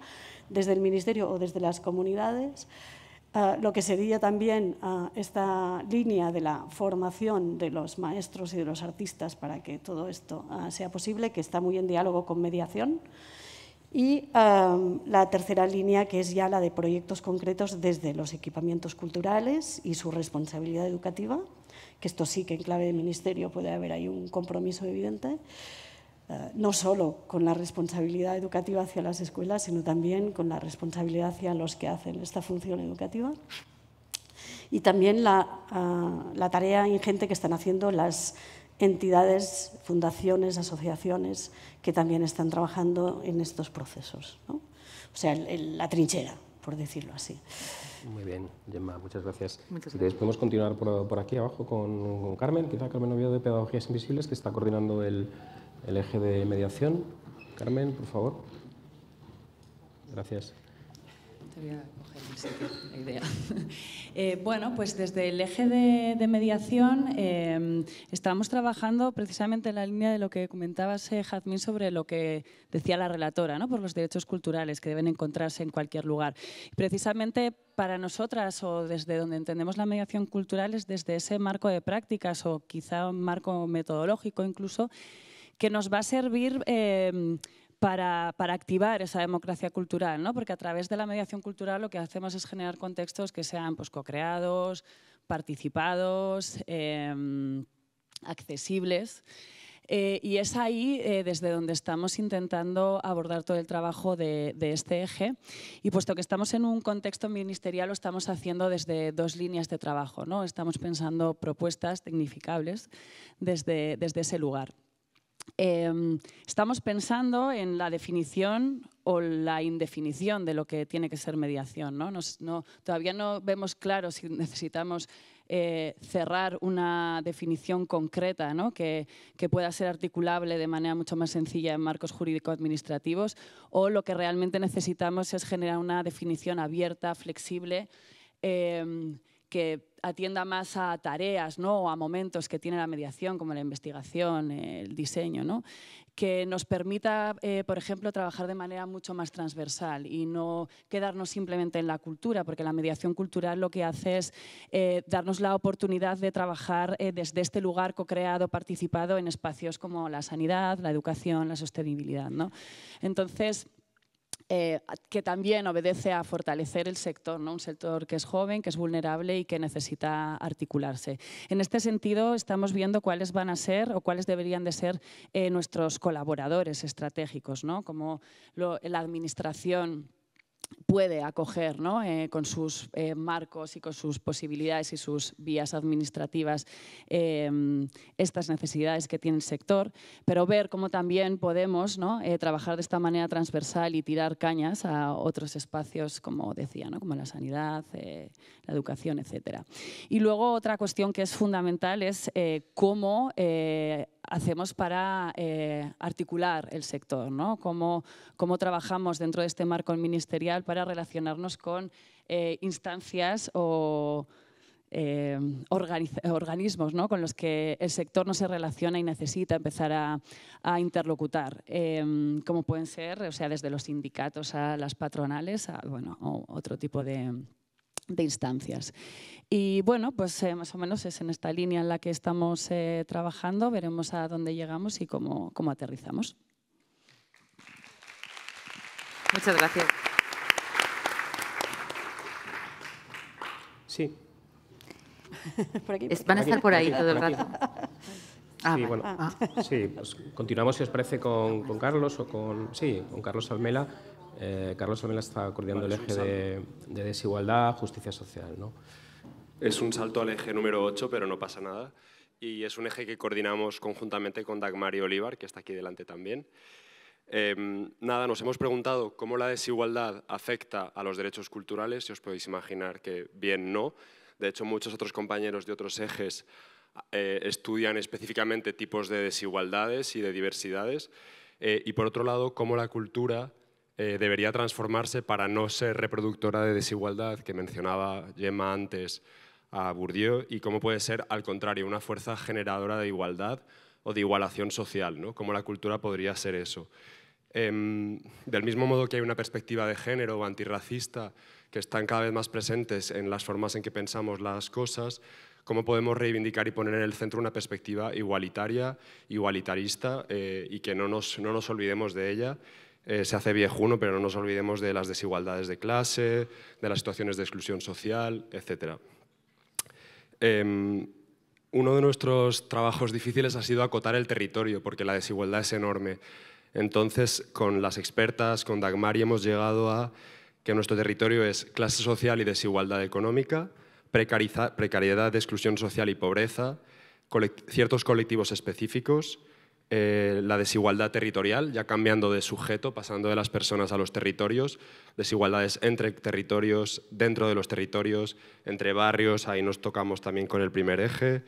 desde el Ministerio o desde las comunidades. lo que sería también esta línea de la formación de los maestros y de los artistas para que todo esto sea posible, que está muy en diálogo con mediación. Y la tercera línea, que es ya la de proyectos concretos desde los equipamientos culturales y su responsabilidad educativa, que esto sí que en clave de ministerio puede haber ahí un compromiso evidente, eh, no solo con la responsabilidad educativa hacia las escuelas, sino también con la responsabilidad hacia los que hacen esta función educativa. Y también la, ah, la tarea ingente que están haciendo las entidades, fundaciones, asociaciones que también están trabajando en estos procesos. O sea, la trinchera, por decirlo así. Muy bien, Gemma, muchas gracias. podemos continuar por, aquí abajo con, Carmen, quizá Carmen Oviedo de Pedagogías Invisibles, que está coordinando el eje de mediación. Carmen, por favor. Gracias. [LAUGHS] Eh, bueno, pues desde el eje de, mediación eh, estamos trabajando precisamente en la línea de lo que comentabas, eh, Jazmín, sobre lo que decía la relatora, ¿no? por los derechos culturales que deben encontrarse en cualquier lugar. Precisamente para nosotras o desde donde entendemos la mediación cultural es desde ese marco de prácticas o quizá un marco metodológico incluso, que nos va a servir para, activar esa democracia cultural, ¿no? porque a través de la mediación cultural lo que hacemos es generar contextos que sean pues, co-creados, participados, em, accesibles. Eh, y es ahí eh, desde donde estamos intentando abordar todo el trabajo de, este eje. Y puesto que estamos en un contexto ministerial, lo estamos haciendo desde dos líneas de trabajo. ¿no? Estamos pensando propuestas tecnificables desde, desde ese lugar. Em, estamos pensando en la definición o la indefinición de lo que tiene que ser mediación. ¿no? todavía no vemos claro si necesitamos eh, cerrar una definición concreta ¿no? que, que, pueda ser articulable de manera mucho más sencilla en marcos jurídico-administrativos o lo que realmente necesitamos es generar una definición abierta, flexible, eh, que atienda más a tareas ¿no? o a momentos que tiene la mediación, como la investigación, el diseño, que nos permita, eh, por ejemplo, trabajar de manera mucho más transversal y no quedarnos simplemente en la cultura, porque la mediación cultural lo que hace es eh, darnos la oportunidad de trabajar eh, desde este lugar co-creado, participado en espacios como la sanidad, la educación, la sostenibilidad. ¿no? Entonces, eh, que también obedece a fortalecer el sector, ¿no? un sector que es joven, que es vulnerable y que necesita articularse. En este sentido, estamos viendo cuáles van a ser o cuáles deberían de ser eh, nuestros colaboradores estratégicos, como la administración puede acoger ¿no? Eh, con sus eh, marcos y con sus posibilidades y sus vías administrativas em, estas necesidades que tiene el sector, pero ver cómo también podemos eh, trabajar de esta manera transversal y tirar cañas a otros espacios, como decía, ¿no? como la sanidad, la educación, etc. Y luego otra cuestión que es fundamental es cómo hacemos para eh, articular el sector, ¿no? Cómo, trabajamos dentro de este marco ministerial para relacionarnos con eh, instancias o eh, organismos ¿no? con los que el sector no se relaciona y necesita empezar a, interlocutar, em, como pueden ser, o sea, desde los sindicatos a las patronales, a bueno, otro tipo de instancias. Y bueno, pues eh, más o menos es en esta línea en la que estamos eh, trabajando, veremos a dónde llegamos y cómo, aterrizamos. Muchas gracias. Sí. [LAUGHS] Van a estar por ahí todo el rato. Ah, ah. sí, pues continuamos si os parece con, con Carlos o con, sí, con Carlos Almela. Eh, Carlos también está coordinando el eje de, desigualdad, justicia social. ¿no? Es un salto al eje número 8, pero no pasa nada. Y es un eje que coordinamos conjuntamente con Dagmar y Olivar, que está aquí delante también. Em, nada, nos hemos preguntado cómo la desigualdad afecta a los derechos culturales y os podéis imaginar que bien no. De hecho, muchos otros compañeros de otros ejes eh, estudian específicamente tipos de desigualdades y de diversidades. Eh, y por otro lado, cómo la cultura eh, debería transformarse para no ser reproductora de desigualdad que mencionaba Gemma antes a Bourdieu y cómo puede ser, al contrario, una fuerza generadora de igualdad o de igualación social, ¿no? cómo la cultura podría ser eso. Em, del mismo modo que hay una perspectiva de género o antirracista que están cada vez más presentes en las formas en que pensamos las cosas, cómo podemos reivindicar y poner en el centro una perspectiva igualitaria, igualitarista eh, y que no nos olvidemos de ella eh, se hace viejuno, pero no nos olvidemos de las desigualdades de clase, de las situaciones de exclusión social, etc. Em, uno de nuestros trabajos difíciles ha sido acotar el territorio, porque la desigualdad es enorme. Entonces, con las expertas, con Dagmar, hemos llegado a que nuestro territorio es clase social y desigualdad económica, precariedad, exclusión social y pobreza, ciertos colectivos específicos, eh, la desigualdad territorial, ya cambiando de sujeto, pasando de las personas a los territorios, desigualdades entre territorios, dentro de los territorios, entre barrios, ahí nos tocamos también con el primer eje,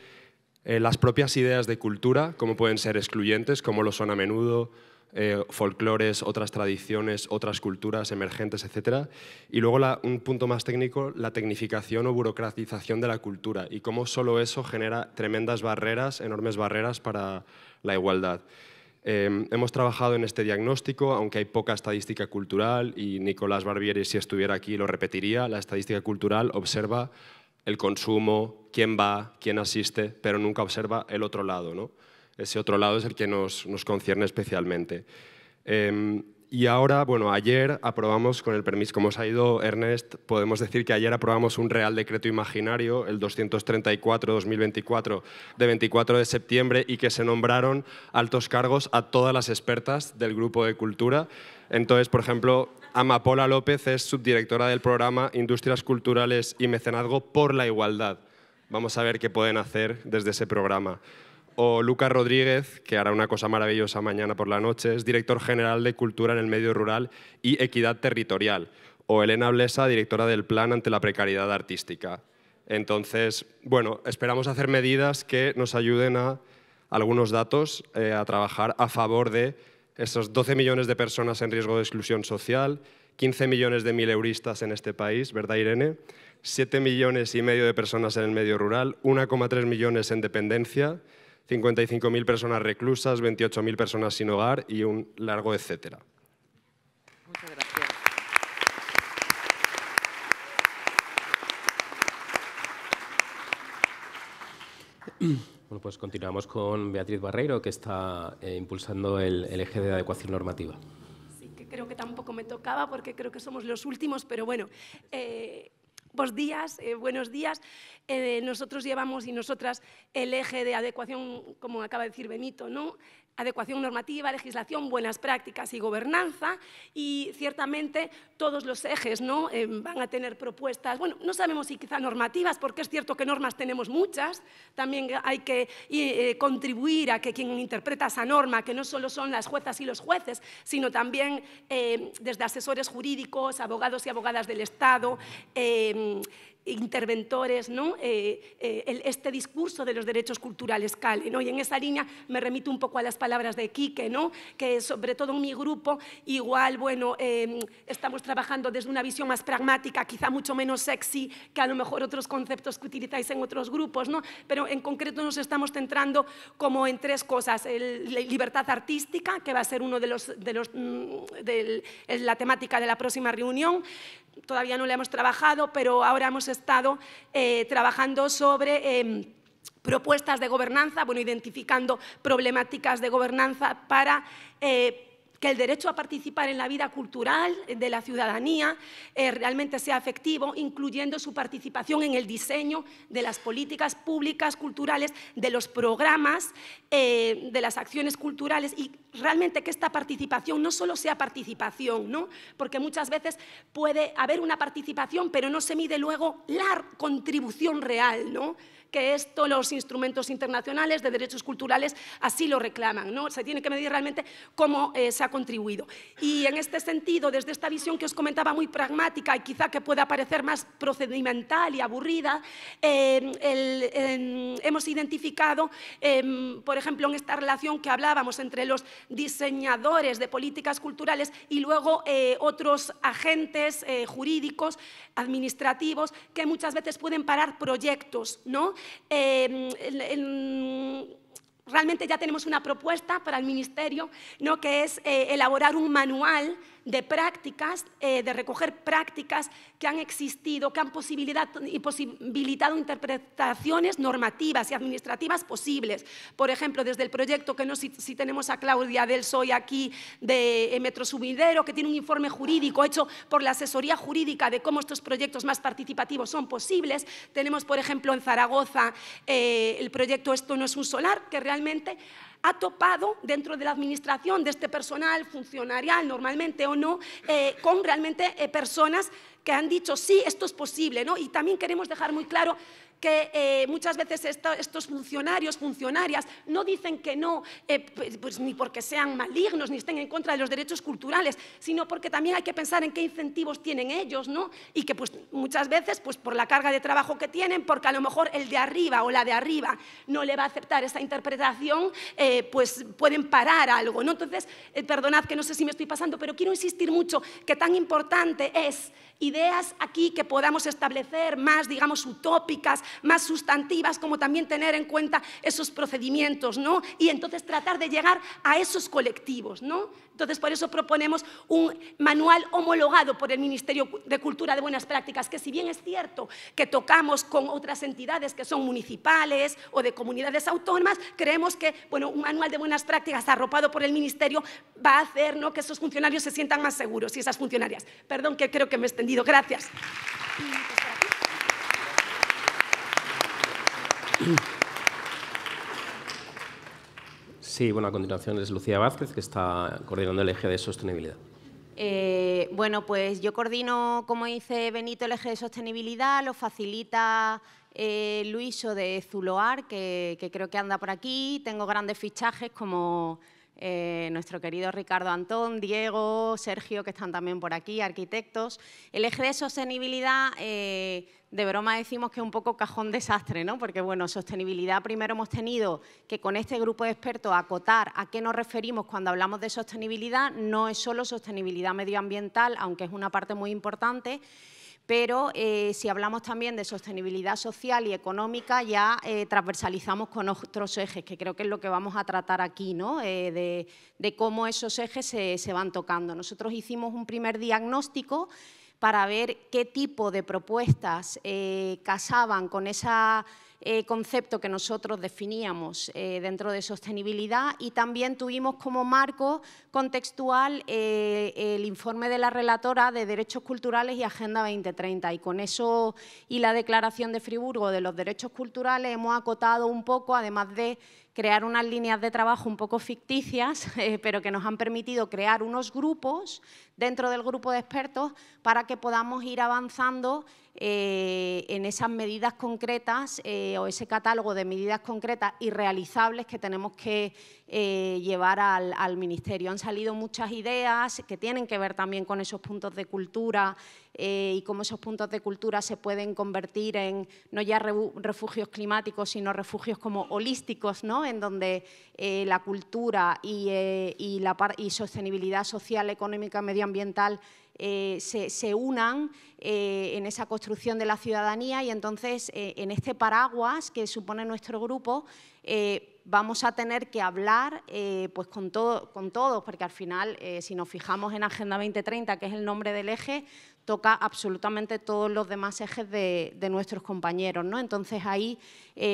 eh, las propias ideas de cultura, cómo pueden ser excluyentes, cómo lo son a menudo, eh, folclores, otras tradiciones, otras culturas emergentes, etc. Y luego un punto más técnico, la tecnificación o burocratización de la cultura y cómo solo eso genera tremendas barreras, enormes barreras para la igualdad. Em, hemos trabajado en este diagnóstico, aunque hay poca estadística cultural y Nicolás Barbieri, si estuviera aquí, lo repetiría, la estadística cultural observa el consumo, quién va, quién asiste, pero nunca observa el otro lado. ¿no? ese otro lado es el que nos, concierne especialmente. Em, y ahora, bueno, ayer aprobamos, con el permiso, como os ha ido Ernest, podemos decir que ayer aprobamos un Real Decreto Imaginario, el 234-2024, de 24 de septiembre, y que se nombraron altos cargos a todas las expertas del Grupo de Cultura. Entonces, por ejemplo, Amapola López es subdirectora del programa Industrias Culturales y Mecenazgo por la Igualdad. Vamos a ver qué pueden hacer desde ese programa o Lucas Rodríguez, que hará una cosa maravillosa mañana por la noche, es director general de Cultura en el Medio Rural y Equidad Territorial, o Elena Blesa, directora del Plan ante la Precariedad Artística. Entonces, bueno, esperamos hacer medidas que nos ayuden a algunos datos, eh, a trabajar a favor de esos 12 millones de personas en riesgo de exclusión social, 15 millones de mileuristas en este país, ¿verdad Irene? 7 millones y medio de personas en el medio rural, 1,3 millones en dependencia, 55.000 personas reclusas, 28.000 personas sin hogar y un largo etcétera. Muchas gracias. Bueno, pues continuamos con Beatriz Barreiro, que está eh, impulsando el, eje de adecuación normativa Sí, que creo que tampoco me tocaba porque creo que somos los últimos, pero bueno, eh, Buenos días, eh, buenos días. Eh, nosotros llevamos y nosotras el eje de adecuación, como acaba de decir Benito, ¿no? adecuación normativa, legislación, buenas prácticas y gobernanza y ciertamente todos los ejes ¿no? Eh, van a tener propuestas, bueno, no sabemos si quizá normativas, porque es cierto que normas tenemos muchas, también hay que eh, contribuir a que quien interpreta esa norma, que no solo son las juezas y los jueces, sino también eh, desde asesores jurídicos, abogados y abogadas del Estado, interventores, ¿no? Eh, eh, este discurso de los derechos culturales cale. ¿no? Y en esa línea me remito un poco a las palabras de Quique, ¿no? que sobre todo en mi grupo igual bueno, em, estamos trabajando desde una visión más pragmática, quizá mucho menos sexy que a lo mejor otros conceptos que utilizáis en otros grupos, ¿no? pero en concreto nos estamos centrando como en tres cosas. la libertad artística, que va a ser uno de los, de los, mm, la temática de la próxima reunión, todavía no la hemos trabajado, pero ahora hemos estado eh, trabajando sobre... Eh, propuestas de gobernanza, bueno, identificando problemáticas de gobernanza para eh, que el derecho a participar en la vida cultural de la ciudadanía eh, realmente sea efectivo, incluyendo su participación en el diseño de las políticas públicas culturales, de los programas, eh, de las acciones culturales y realmente que esta participación no solo sea participación, ¿no? porque muchas veces puede haber una participación, pero no se mide luego la contribución real, ¿no? que esto los instrumentos internacionales de derechos culturales así lo reclaman. ¿no? Se tiene que medir realmente cómo eh, se ha contribuido. Y en este sentido, desde esta visión que os comentaba muy pragmática y quizá que pueda parecer más procedimental y aburrida, eh, hemos identificado, em, por ejemplo, en esta relación que hablábamos entre los diseñadores de políticas culturales y luego eh, otros agentes jurídicos, administrativos, que muchas veces pueden parar proyectos, ¿no? Em, realmente ya tenemos una propuesta para el Ministerio, ¿no? que es eh, elaborar un manual de prácticas, eh, de recoger prácticas que han existido, que han posibilitado interpretaciones normativas y administrativas posibles. Por ejemplo, desde el proyecto que no si, tenemos a Claudia del Soy aquí de eh, Metro Subidero, que tiene un informe jurídico hecho por la asesoría jurídica de cómo estos proyectos más participativos son posibles. Tenemos, por ejemplo, en Zaragoza eh, el proyecto Esto no es un solar, que realmente ha topado dentro de la administración, de este personal funcionarial normalmente eh, con realmente eh, personas que han dicho, sí, esto es posible, ¿no? Y también queremos dejar muy claro que eh, muchas veces estos funcionarios, funcionarias, no dicen que no eh, pues, pues, ni porque sean malignos ni estén en contra de los derechos culturales, sino porque también hay que pensar en qué incentivos tienen ellos, ¿no? Y que pues, muchas veces, pues por la carga de trabajo que tienen, porque a lo mejor el de arriba o la de arriba no le va a aceptar esa interpretación, eh, pues pueden parar algo, ¿no? Entonces, perdonad que no sé si me estoy pasando, pero quiero insistir mucho que tan importante es ideas aquí que podamos establecer más, digamos, utópicas, más sustantivas, como también tener en cuenta esos procedimientos, ¿no? Y entonces tratar de llegar a esos colectivos, ¿no? Entonces, por eso proponemos un manual homologado por el Ministerio de Cultura de Buenas Prácticas, que si bien es cierto que tocamos con otras entidades que son municipales o de comunidades autónomas, creemos que bueno, un manual de buenas prácticas arropado por el Ministerio va a hacer ¿no? que esos funcionarios se sientan más seguros y esas funcionarias. Perdón que creo que me he extendido. Gracias. Sí, bueno, a continuación es Lucía Vázquez, que está coordinando el eje de sostenibilidad. Eh, bueno, pues yo coordino, como dice Benito, el eje de sostenibilidad, lo facilita eh, Luiso de Zuloar, que, creo que anda por aquí. Tengo grandes fichajes como eh, nuestro querido Ricardo Antón, Diego, Sergio, que están también por aquí, arquitectos. El eje de sostenibilidad de broma decimos que es un poco cajón desastre, ¿no? Porque, bueno, sostenibilidad primero hemos tenido que con este grupo de expertos acotar a qué nos referimos cuando hablamos de sostenibilidad. No es solo sostenibilidad medioambiental, aunque es una parte muy importante, pero eh, si hablamos también de sostenibilidad social y económica, ya eh, transversalizamos con otros ejes, que creo que es lo que vamos a tratar aquí, ¿no? Eh, de, cómo esos ejes se van tocando. Nosotros hicimos un primer diagnóstico para ver qué tipo de propuestas eh, casaban con esa eh, concepto que nosotros definíamos eh, dentro de sostenibilidad y también tuvimos como marco contextual eh, el informe de la relatora de Derechos Culturales y Agenda 2030 y con eso y la Declaración de Friburgo de los Derechos Culturales hemos acotado un poco, además de crear unas líneas de trabajo un poco ficticias, [LAUGHS] pero que nos han permitido crear unos grupos dentro del grupo de expertos para que podamos ir avanzando eh, en esas medidas concretas eh, o ese catálogo de medidas concretas y realizables que tenemos que eh, llevar al, Ministerio. Han salido muchas ideas que tienen que ver también con esos puntos de cultura y cómo esos puntos de cultura se pueden convertir en no ya refugios climáticos, sino refugios como holísticos, ¿no? en donde la cultura y, y la y sostenibilidad social, económica, medioambiental eh, se, unan eh, en esa construcción de la ciudadanía y entonces eh, en este paraguas que supone nuestro grupo vamos a tener que hablar pues con, todo, con todos, porque al final si nos fijamos en Agenda 2030, que es el nombre del eje, toca absolutamente todos los demás ejes de, nuestros compañeros. ¿no? Entonces ahí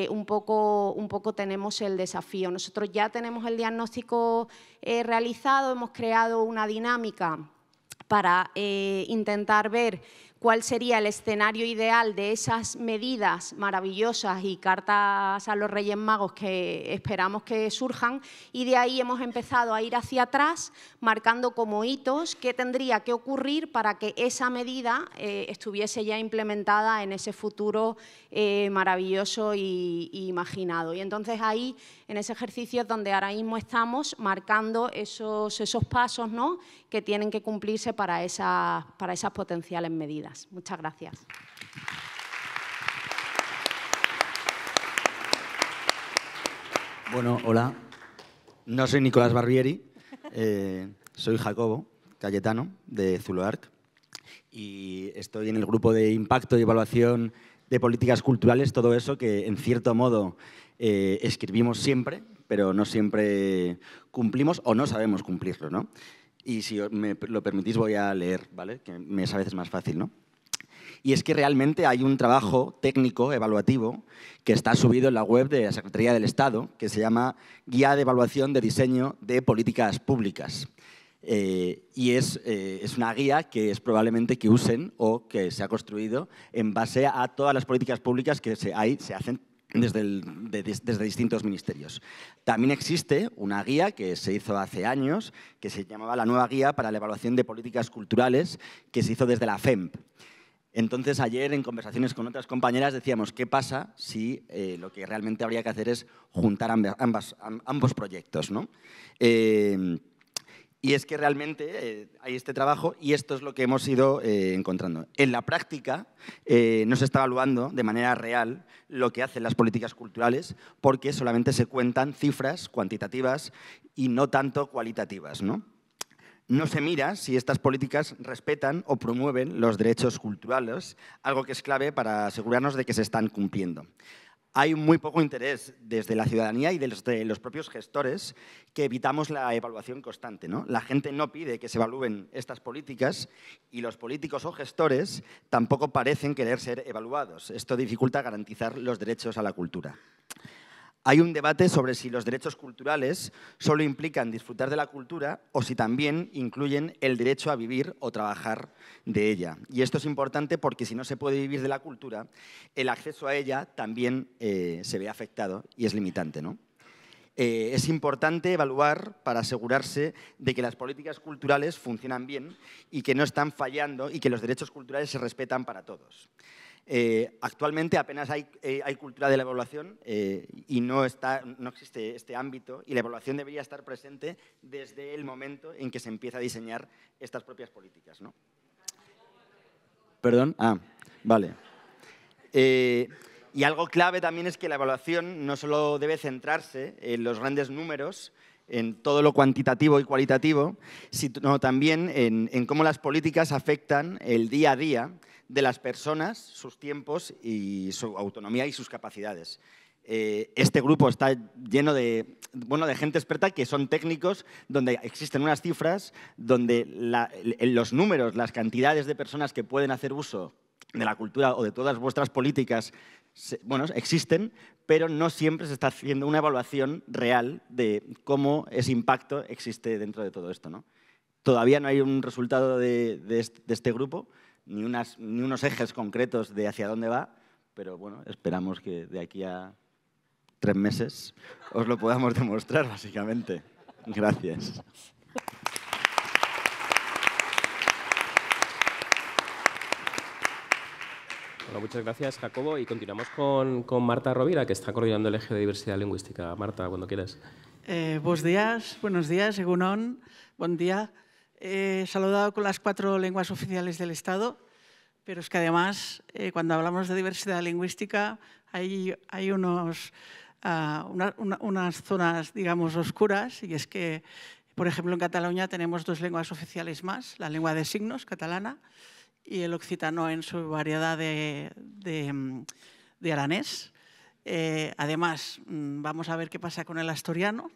un, poco, un poco tenemos el desafío. Nosotros ya tenemos el diagnóstico realizado, hemos creado una dinámica para eh, intentar ver cuál sería el escenario ideal de esas medidas maravillosas y cartas a los Reyes Magos que esperamos que surjan y de ahí hemos empezado a ir hacia atrás marcando como hitos qué tendría que ocurrir para que esa medida eh, estuviese ya implementada en ese futuro eh, maravilloso e imaginado. Y entonces ahí, en ese ejercicio es donde ahora mismo estamos marcando esos, esos pasos ¿no? que tienen que cumplirse para para esas potenciales medidas. Muchas gracias. Bueno, hola. No soy Nicolás Barbieri, eh, soy Jacobo Cayetano de Zuloarc y estoy en el grupo de impacto y evaluación de políticas culturales, todo eso que en cierto modo eh, escribimos siempre, pero no siempre cumplimos o no sabemos cumplirlo. ¿no? Y si me lo permitís voy a leer, ¿vale? Que me es a veces más fácil, ¿no? Y es que realmente hay un trabajo técnico evaluativo que está subido en la web de la Secretaría del Estado, que se llama Guía de Evaluación de Diseño de Políticas Públicas. Eh, y es, eh, es, una guía que es probablemente que usen o que se ha construido en base a todas las políticas públicas que se, hay, se hacen desde, distintos ministerios. También existe una guía que se hizo hace años, que se llamaba la nueva guía para la evaluación de políticas culturales, que se hizo desde la FEMP. Entonces, ayer en conversaciones con otras compañeras decíamos, ¿qué pasa si eh, lo que realmente habría que hacer es juntar ambos proyectos? ¿no? Eh, y es que realmente eh, hay este trabajo y esto es lo que hemos ido eh, encontrando. En la práctica eh, no se está evaluando de manera real lo que hacen las políticas culturales porque solamente se cuentan cifras cuantitativas y no tanto cualitativas. No se mira si estas políticas respetan o promueven los derechos culturales, algo que es clave para asegurarnos de que se están cumpliendo hay muy poco interés desde la ciudadanía y desde los propios gestores que evitamos la evaluación constante. La gente no pide que se evalúen estas políticas y los políticos o gestores tampoco parecen querer ser evaluados. Esto dificulta garantizar los derechos a la cultura. Hay un debate sobre si los derechos culturales solo implican disfrutar de la cultura o si también incluyen el derecho a vivir o trabajar de ella. Y esto es importante porque si no se puede vivir de la cultura, el acceso a ella también eh, se ve afectado y es limitante. ¿no? Eh, es importante evaluar para asegurarse de que las políticas culturales funcionan bien y que no están fallando y que los derechos culturales se respetan para todos. Eh, actualmente apenas eh, hay, cultura de la evaluación eh, y no, existe este ámbito y la evaluación debería estar presente desde el momento en que se empieza a diseñar estas propias políticas. ¿no? ¿Perdón? Ah, vale. y algo clave también es que la evaluación no solo debe centrarse en los grandes números, en todo lo cuantitativo y cualitativo, sino también en, cómo las políticas afectan el día a día de las personas, sus tiempos y su autonomía y sus capacidades. Eh, este grupo está lleno de, bueno, de gente experta que son técnicos, donde existen unas cifras, donde los números, las cantidades de personas que pueden hacer uso de la cultura o de todas vuestras políticas bueno, existen, pero no siempre se está haciendo una evaluación real de cómo ese impacto existe dentro de todo esto. ¿no? Todavía no hay un resultado de, este, grupo, ni, ni unos ejes concretos de hacia dónde va, pero bueno, esperamos que de aquí a tres meses os lo podamos [LAUGHS] demostrar, básicamente. Gracias. muchas gracias, Jacobo. Y continuamos con, Marta Rovira, que está coordinando el eje de diversidad lingüística. Marta, cuando quieras. Eh, buenos días, buenos días, Egunon. Buen día. saludado con las cuatro lenguas oficiales del Estado, pero es que además, eh, cuando hablamos de diversidad lingüística, hay, hay unos, ah, unas zonas, digamos, oscuras, y es que, por ejemplo, en Cataluña tenemos dos lenguas oficiales más, la lengua de signos catalana, y el occitano en su variedad de, mm, aranés. Eh, además, mm, vamos a ver qué pasa con el asturiano,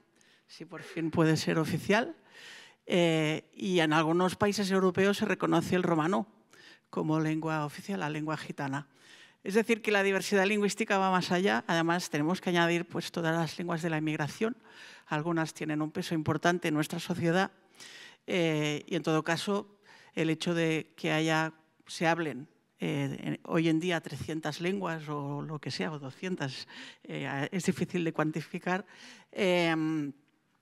si por fin puede ser oficial. Eh, y en algunos países europeos se reconoce el romano como lengua oficial, la lengua gitana. Es decir, que la diversidad lingüística va más allá. Además, tenemos que añadir pues, todas las lenguas de la inmigración. Algunas tienen un peso importante en nuestra sociedad. Eh, y en todo caso, el hecho de que haya, se hablen eh, hoy en día 300 lenguas o lo que sea, o 200, eh, es difícil de cuantificar, em,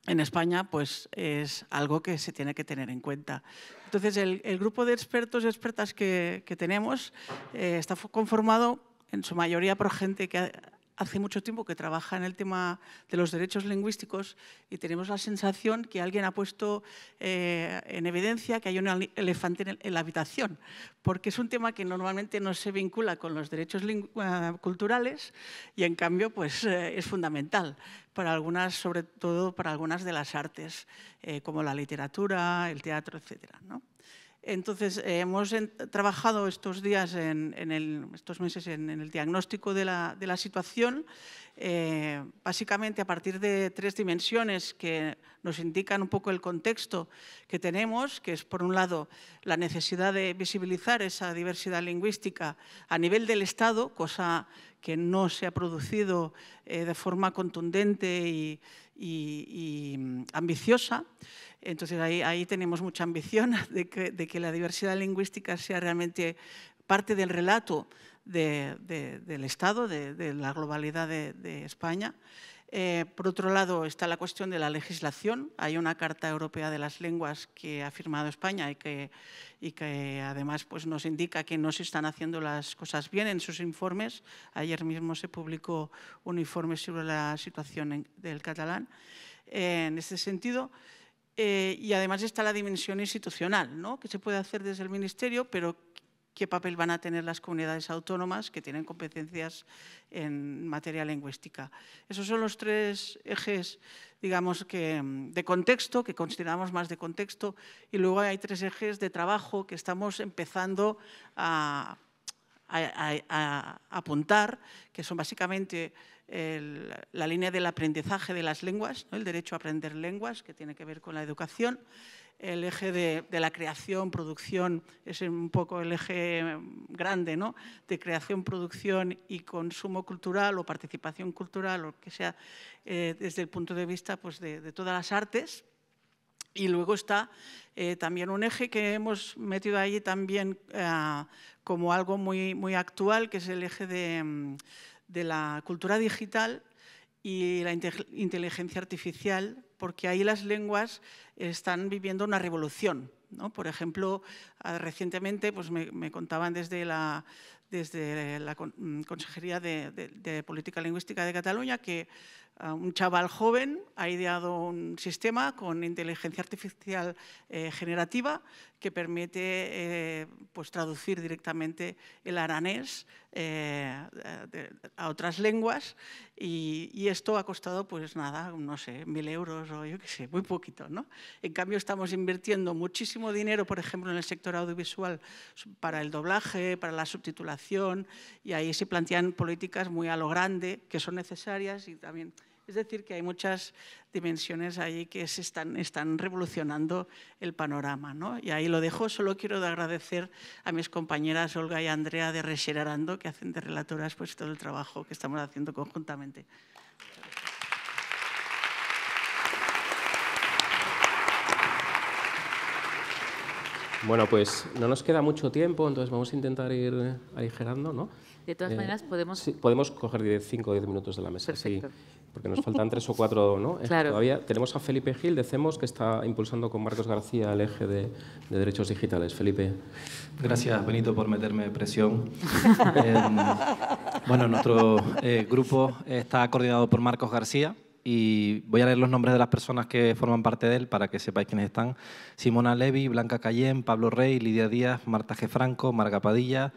en España pues es algo que se tiene que tener en cuenta. Entonces, el, grupo de expertos y expertas que, que tenemos eh, está conformado en su mayoría por gente que ha, hace mucho tiempo que trabaja en el tema de los derechos lingüísticos y tenemos la sensación que alguien ha puesto eh, en evidencia que hay un elefante en, la habitación, porque es un tema que normalmente no se vincula con los derechos eh, culturales y en cambio pues, eh, es fundamental para algunas, sobre todo para algunas de las artes, como la literatura, el teatro, etcétera. Entonces, eh, hemos trabajado estos días, en, estos meses, en, el diagnóstico de la, situación, eh, básicamente a partir de tres dimensiones que nos indican un poco el contexto que tenemos, que es, por un lado, la necesidad de visibilizar esa diversidad lingüística a nivel del Estado, cosa que no se ha producido eh, de forma contundente y y, mm, ambiciosa. Entonces ahí, tenemos mucha ambición [LAUGHS] de que, la diversidad lingüística sea realmente parte del relato del Estado, de, la globalidad de España. Eh, por otro lado, está la cuestión de la legislación. Hay una Carta Europea de las Lenguas que ha firmado España y que, y que además pues, nos indica que no se están haciendo las cosas bien en sus informes. Ayer mismo se publicó un informe sobre la situación del catalán eh, en ese sentido. Eh, y además está la dimensión institucional, ¿no? que se puede hacer desde el Ministerio, pero qué papel van a tener las comunidades autónomas que tienen competencias en materia lingüística. Esos son los tres ejes, digamos, de contexto, que consideramos más de contexto, y luego hay tres ejes de trabajo que estamos empezando a, apuntar, que son básicamente la línea del aprendizaje de las lenguas, el derecho a aprender lenguas, que tiene que ver con la educación, el eje de, la creación, producción, es un poco el eje grande, ¿no? De creación, producción y consumo cultural o participación cultural, o que sea eh, desde el punto de vista pues, de, todas las artes. Y luego está eh, también un eje que hemos metido ahí también eh, como algo muy, actual, que es el eje de, de la cultura digital y la inteligencia artificial porque ahí las lenguas están viviendo una revolución. Por ejemplo, ah, recientemente pues me, contaban desde la, desde la mm, Consejería de, Política Lingüística de Cataluña que un chaval joven ha ideado un sistema con inteligencia artificial eh, generativa que permite eh, pues, traducir directamente el aranés eh, a otras lenguas y, esto ha costado, pues nada, no sé, mil euros o yo qué sé, muy poquito. ¿no? En cambio, estamos invirtiendo muchísimo dinero, por ejemplo, en el sector audiovisual para el doblaje, para la subtitulación y ahí se plantean políticas muy a lo grande que son necesarias y también es decir, que hay muchas dimensiones ahí que se están, revolucionando el panorama. Y ahí lo dejo. Solo quiero agradecer a mis compañeras Olga y Andrea de Recherarando que hacen de relatoras pues, todo el trabajo que estamos haciendo conjuntamente. Bueno, pues no nos queda mucho tiempo, entonces vamos a intentar ir aligerando, ¿no? De todas eh, maneras, podemos... podemos coger 5 o 10 minutos de la mesa. Sí porque nos faltan tres o cuatro, ¿no? Claro. Todavía tenemos a Felipe Gil de CEMOS que está impulsando con Marcos García el eje de, derechos digitales. Felipe. Gracias, Benito, por meterme presión. [LAUGHS] Em, bueno, nuestro eh, grupo está coordinado por Marcos García y voy a leer los nombres de las personas que forman parte de él para que sepáis quiénes están. Simona Levi, Blanca Cayen, Pablo Rey, Lidia Díaz, Marta G. Franco, Marga Padilla,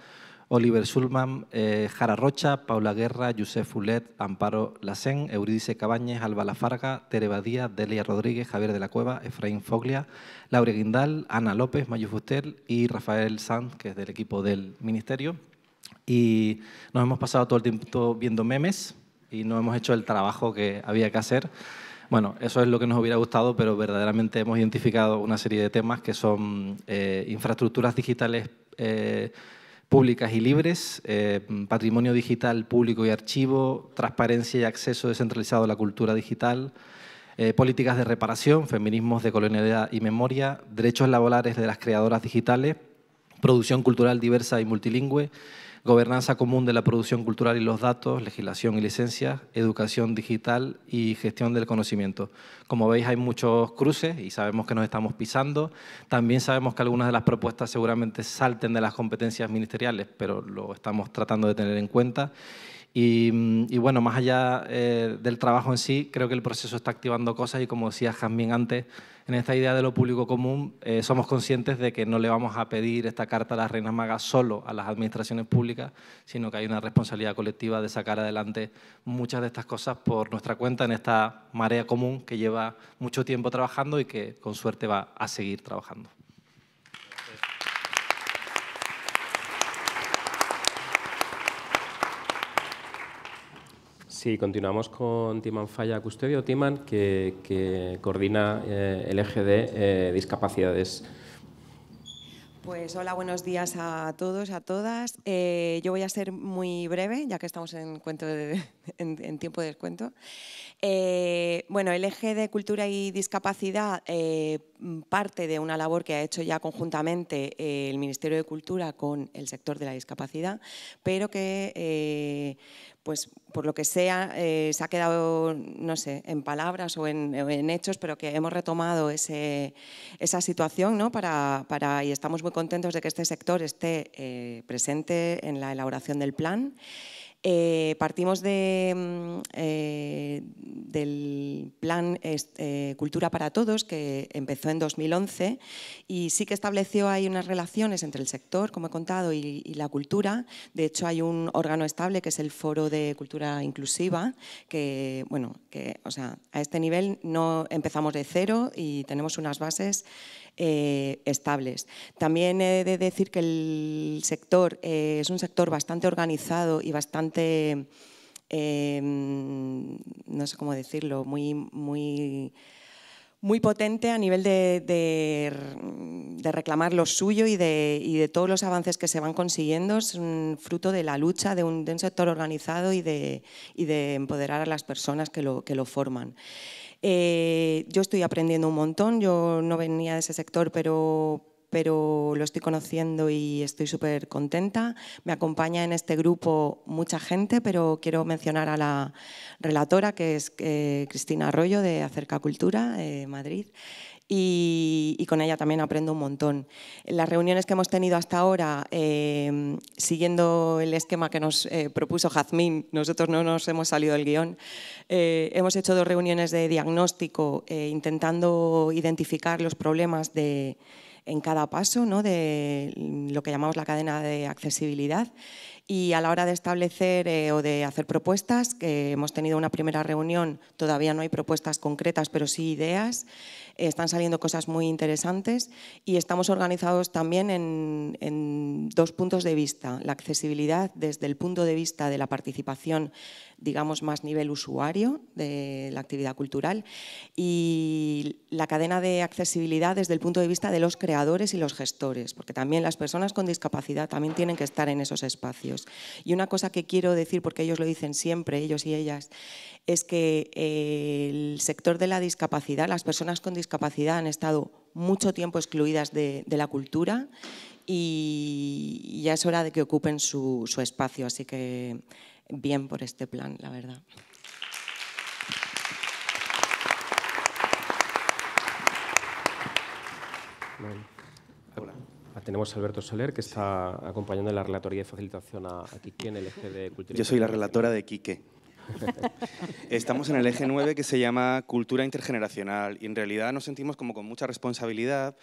Oliver Sulman, eh, Jara Rocha, Paula Guerra, Josef Fulet, Amparo Lacén, Eurídice Cabañez, Alba Lafarga, Tere Badía, Delia Rodríguez, Javier de la Cueva, Efraín Foglia, Laura Guindal, Ana López, Mayu Fustel y Rafael Sanz, que es del equipo del Ministerio. Y nos hemos pasado todo el tiempo viendo memes y no hemos hecho el trabajo que había que hacer. Bueno, eso es lo que nos hubiera gustado, pero verdaderamente hemos identificado una serie de temas que son eh, infraestructuras digitales. Eh, públicas y libres, eh, patrimonio digital público y archivo, transparencia y acceso descentralizado a la cultura digital, eh, políticas de reparación, feminismos de colonialidad y memoria, derechos laborales de las creadoras digitales, producción cultural diversa y multilingüe, gobernanza común de la producción cultural y los datos, legislación y licencias, educación digital y gestión del conocimiento. Como veis hay muchos cruces y sabemos que nos estamos pisando. También sabemos que algunas de las propuestas seguramente salten de las competencias ministeriales, pero lo estamos tratando de tener en cuenta. Mm, y, bueno, más allá eh, del trabajo en sí, creo que el proceso está activando cosas y como decía Jasmine antes, en esta idea de lo público común eh, somos conscientes de que no le vamos a pedir esta carta a las reinas magas solo a las administraciones públicas, sino que hay una responsabilidad colectiva de sacar adelante muchas de estas cosas por nuestra cuenta en esta marea común que lleva mucho tiempo trabajando y que con suerte va a seguir trabajando. Sí, continuamos con Timan Falla Custodio. Timan, que, coordina eh, el eje de eh, discapacidades. Pues hola, buenos días a todos, a todas. Eh, yo voy a ser muy breve, ya que estamos en cuento de, [LAUGHS] en, tiempo de descuento. Eh, bueno, el eje de cultura y discapacidad eh, parte de una labor que ha hecho ya conjuntamente eh, el Ministerio de Cultura con el sector de la discapacidad, pero que, pues por lo que sea, se ha quedado, no sé, en palabras o en, hechos, pero que hemos retomado esa situación y estamos muy contentos de que este sector esté presente en la elaboración del plan. Eh, partimos mm, eh, del plan eh, Cultura para Todos, que empezó en 2011, y sí que estableció ahí unas relaciones entre el sector, como he contado, y, la cultura. De hecho, hay un órgano estable que es el Foro de Cultura Inclusiva, que, bueno, que, o sea, a este nivel no empezamos de cero y tenemos unas bases estables. También he de decir que el sector es un sector bastante organizado y bastante Em, no sé cómo decirlo, muy, muy, muy potente a nivel de, reclamar lo suyo y de, todos los avances que se van consiguiendo. Es fruto de la lucha de un, sector organizado y, de, empoderar a las personas que lo, forman. Eh, yo estoy aprendiendo un montón, yo no venía de ese sector, pero pero lo estoy conociendo y estoy súper contenta. Me acompaña en este grupo mucha gente, pero quiero mencionar a la relatora, que es eh, Cristina Arroyo, de Acerca Cultura, eh, Madrid. Y, con ella también aprendo un montón. las reuniones que hemos tenido hasta ahora, eh, siguiendo el esquema que nos propuso Jazmín, nosotros no nos hemos salido del guión, hemos hecho dos reuniones de diagnóstico intentando identificar los problemas de, en cada paso ¿no? de lo que llamamos la cadena de accesibilidad. Y a la hora de establecer eh, o de hacer propuestas, que hemos tenido una primera reunión, todavía no hay propuestas concretas, pero sí ideas, eh, están saliendo cosas muy interesantes y estamos organizados también en dos puntos de vista. La accesibilidad desde el punto de vista de la participación digamos, más nivel usuario de la actividad cultural y la cadena de accesibilidad desde el punto de vista de los creadores y los gestores, porque también las personas con discapacidad también tienen que estar en esos espacios. Y una cosa que quiero decir, porque ellos lo dicen siempre, ellos y ellas, es que eh, el sector de la discapacidad, las personas con discapacidad han estado mucho tiempo excluidas de, la cultura y ya es hora de que ocupen su, su espacio. Así que bien por este plan, la verdad. Ah, tenemos a Alberto Soler, que está acompañando en la relatoría de facilitación a, Quique en el eje de cultura. Yo soy la relatora de Quique. [LAUGHS] Estamos en el eje 9 que se llama cultura intergeneracional y en realidad nos sentimos como con mucha responsabilidad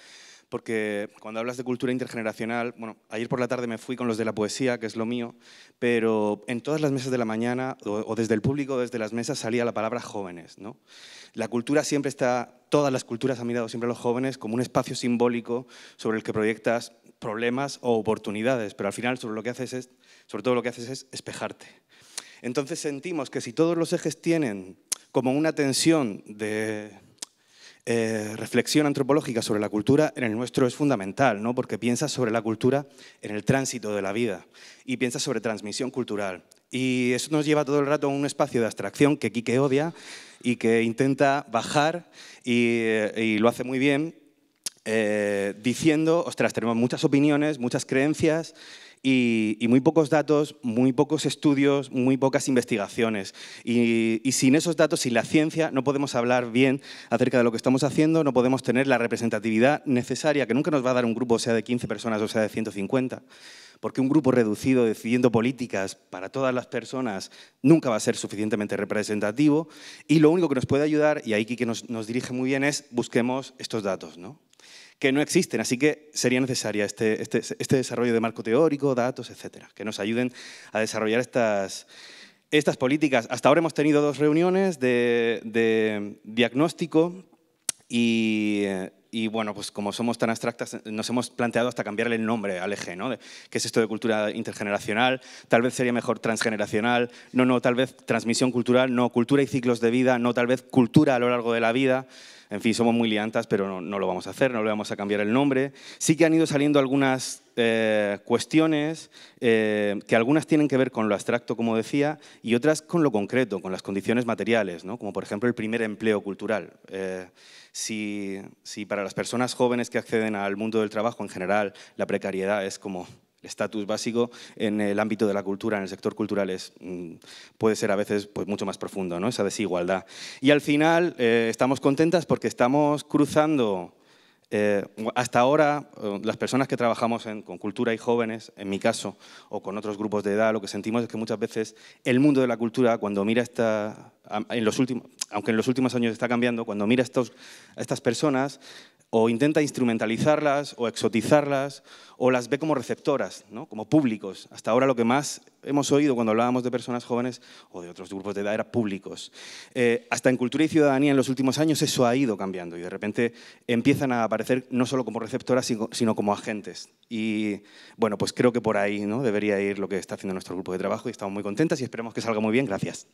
porque cuando hablas de cultura intergeneracional, bueno, ayer por la tarde me fui con los de la poesía, que es lo mío, pero en todas las mesas de la mañana, o, desde el público, desde las mesas, salía la palabra jóvenes, ¿no? La cultura siempre está, todas las culturas han mirado siempre a los jóvenes como un espacio simbólico sobre el que proyectas problemas o oportunidades, pero al final sobre, lo que haces es, sobre todo lo que haces es espejarte. Entonces sentimos que si todos los ejes tienen como una tensión de eh, reflexión antropológica sobre la cultura en el nuestro es fundamental, ¿no? porque piensa sobre la cultura en el tránsito de la vida y piensa sobre transmisión cultural. Y eso nos lleva todo el rato a un espacio de abstracción que Quique odia y que intenta bajar y, eh, lo hace muy bien, eh, diciendo, ostras, tenemos muchas opiniones, muchas creencias y, muy pocos datos, muy pocos estudios, muy pocas investigaciones. Y, sin esos datos, sin la ciencia, no podemos hablar bien acerca de lo que estamos haciendo, no podemos tener la representatividad necesaria que nunca nos va a dar un grupo, sea de 15 personas o sea de 150. Porque un grupo reducido decidiendo políticas para todas las personas nunca va a ser suficientemente representativo. Y lo único que nos puede ayudar, y ahí que nos, nos dirige muy bien, es busquemos estos datos. ¿no? que no existen. Así que sería necesaria este, este, este, desarrollo de marco teórico, datos, etcétera, que nos ayuden a desarrollar estas, estas políticas. Hasta ahora hemos tenido dos reuniones de, diagnóstico y, bueno, pues como somos tan abstractas, nos hemos planteado hasta cambiarle el nombre al eje, ¿no? ¿Qué es esto de cultura intergeneracional? Tal vez sería mejor transgeneracional, no, no, tal vez transmisión cultural, no, cultura y ciclos de vida, no, tal vez cultura a lo largo de la vida en fin, somos muy liantas, pero no, lo vamos a hacer, no le vamos a cambiar el nombre. Sí que han ido saliendo algunas eh, cuestiones, eh, que algunas tienen que ver con lo abstracto, como decía, y otras con lo concreto, con las condiciones materiales, ¿no? como por ejemplo el primer empleo cultural. Eh, si, si para las personas jóvenes que acceden al mundo del trabajo en general la precariedad es como el estatus básico en el ámbito de la cultura, en el sector cultural, es, mm, puede ser a veces pues, mucho más profundo, ¿no? esa desigualdad. Y al final eh, estamos contentas porque estamos cruzando eh, hasta ahora, eh, las personas que trabajamos con cultura y jóvenes, en mi caso, o con otros grupos de edad, lo que sentimos es que muchas veces el mundo de la cultura, cuando mira esta, en los últimos, aunque en los últimos años está cambiando, cuando mira estos, a estas personas, o intenta instrumentalizarlas o exotizarlas o las ve como receptoras, ¿no? como públicos. Hasta ahora lo que más hemos oído cuando hablábamos de personas jóvenes o de otros grupos de edad era públicos. Eh, hasta en cultura y ciudadanía en los últimos años eso ha ido cambiando y de repente empiezan a aparecer no solo como receptoras sino como agentes. Y bueno, pues creo que por ahí ¿no? debería ir lo que está haciendo nuestro grupo de trabajo y estamos muy contentas y esperamos que salga muy bien. Gracias.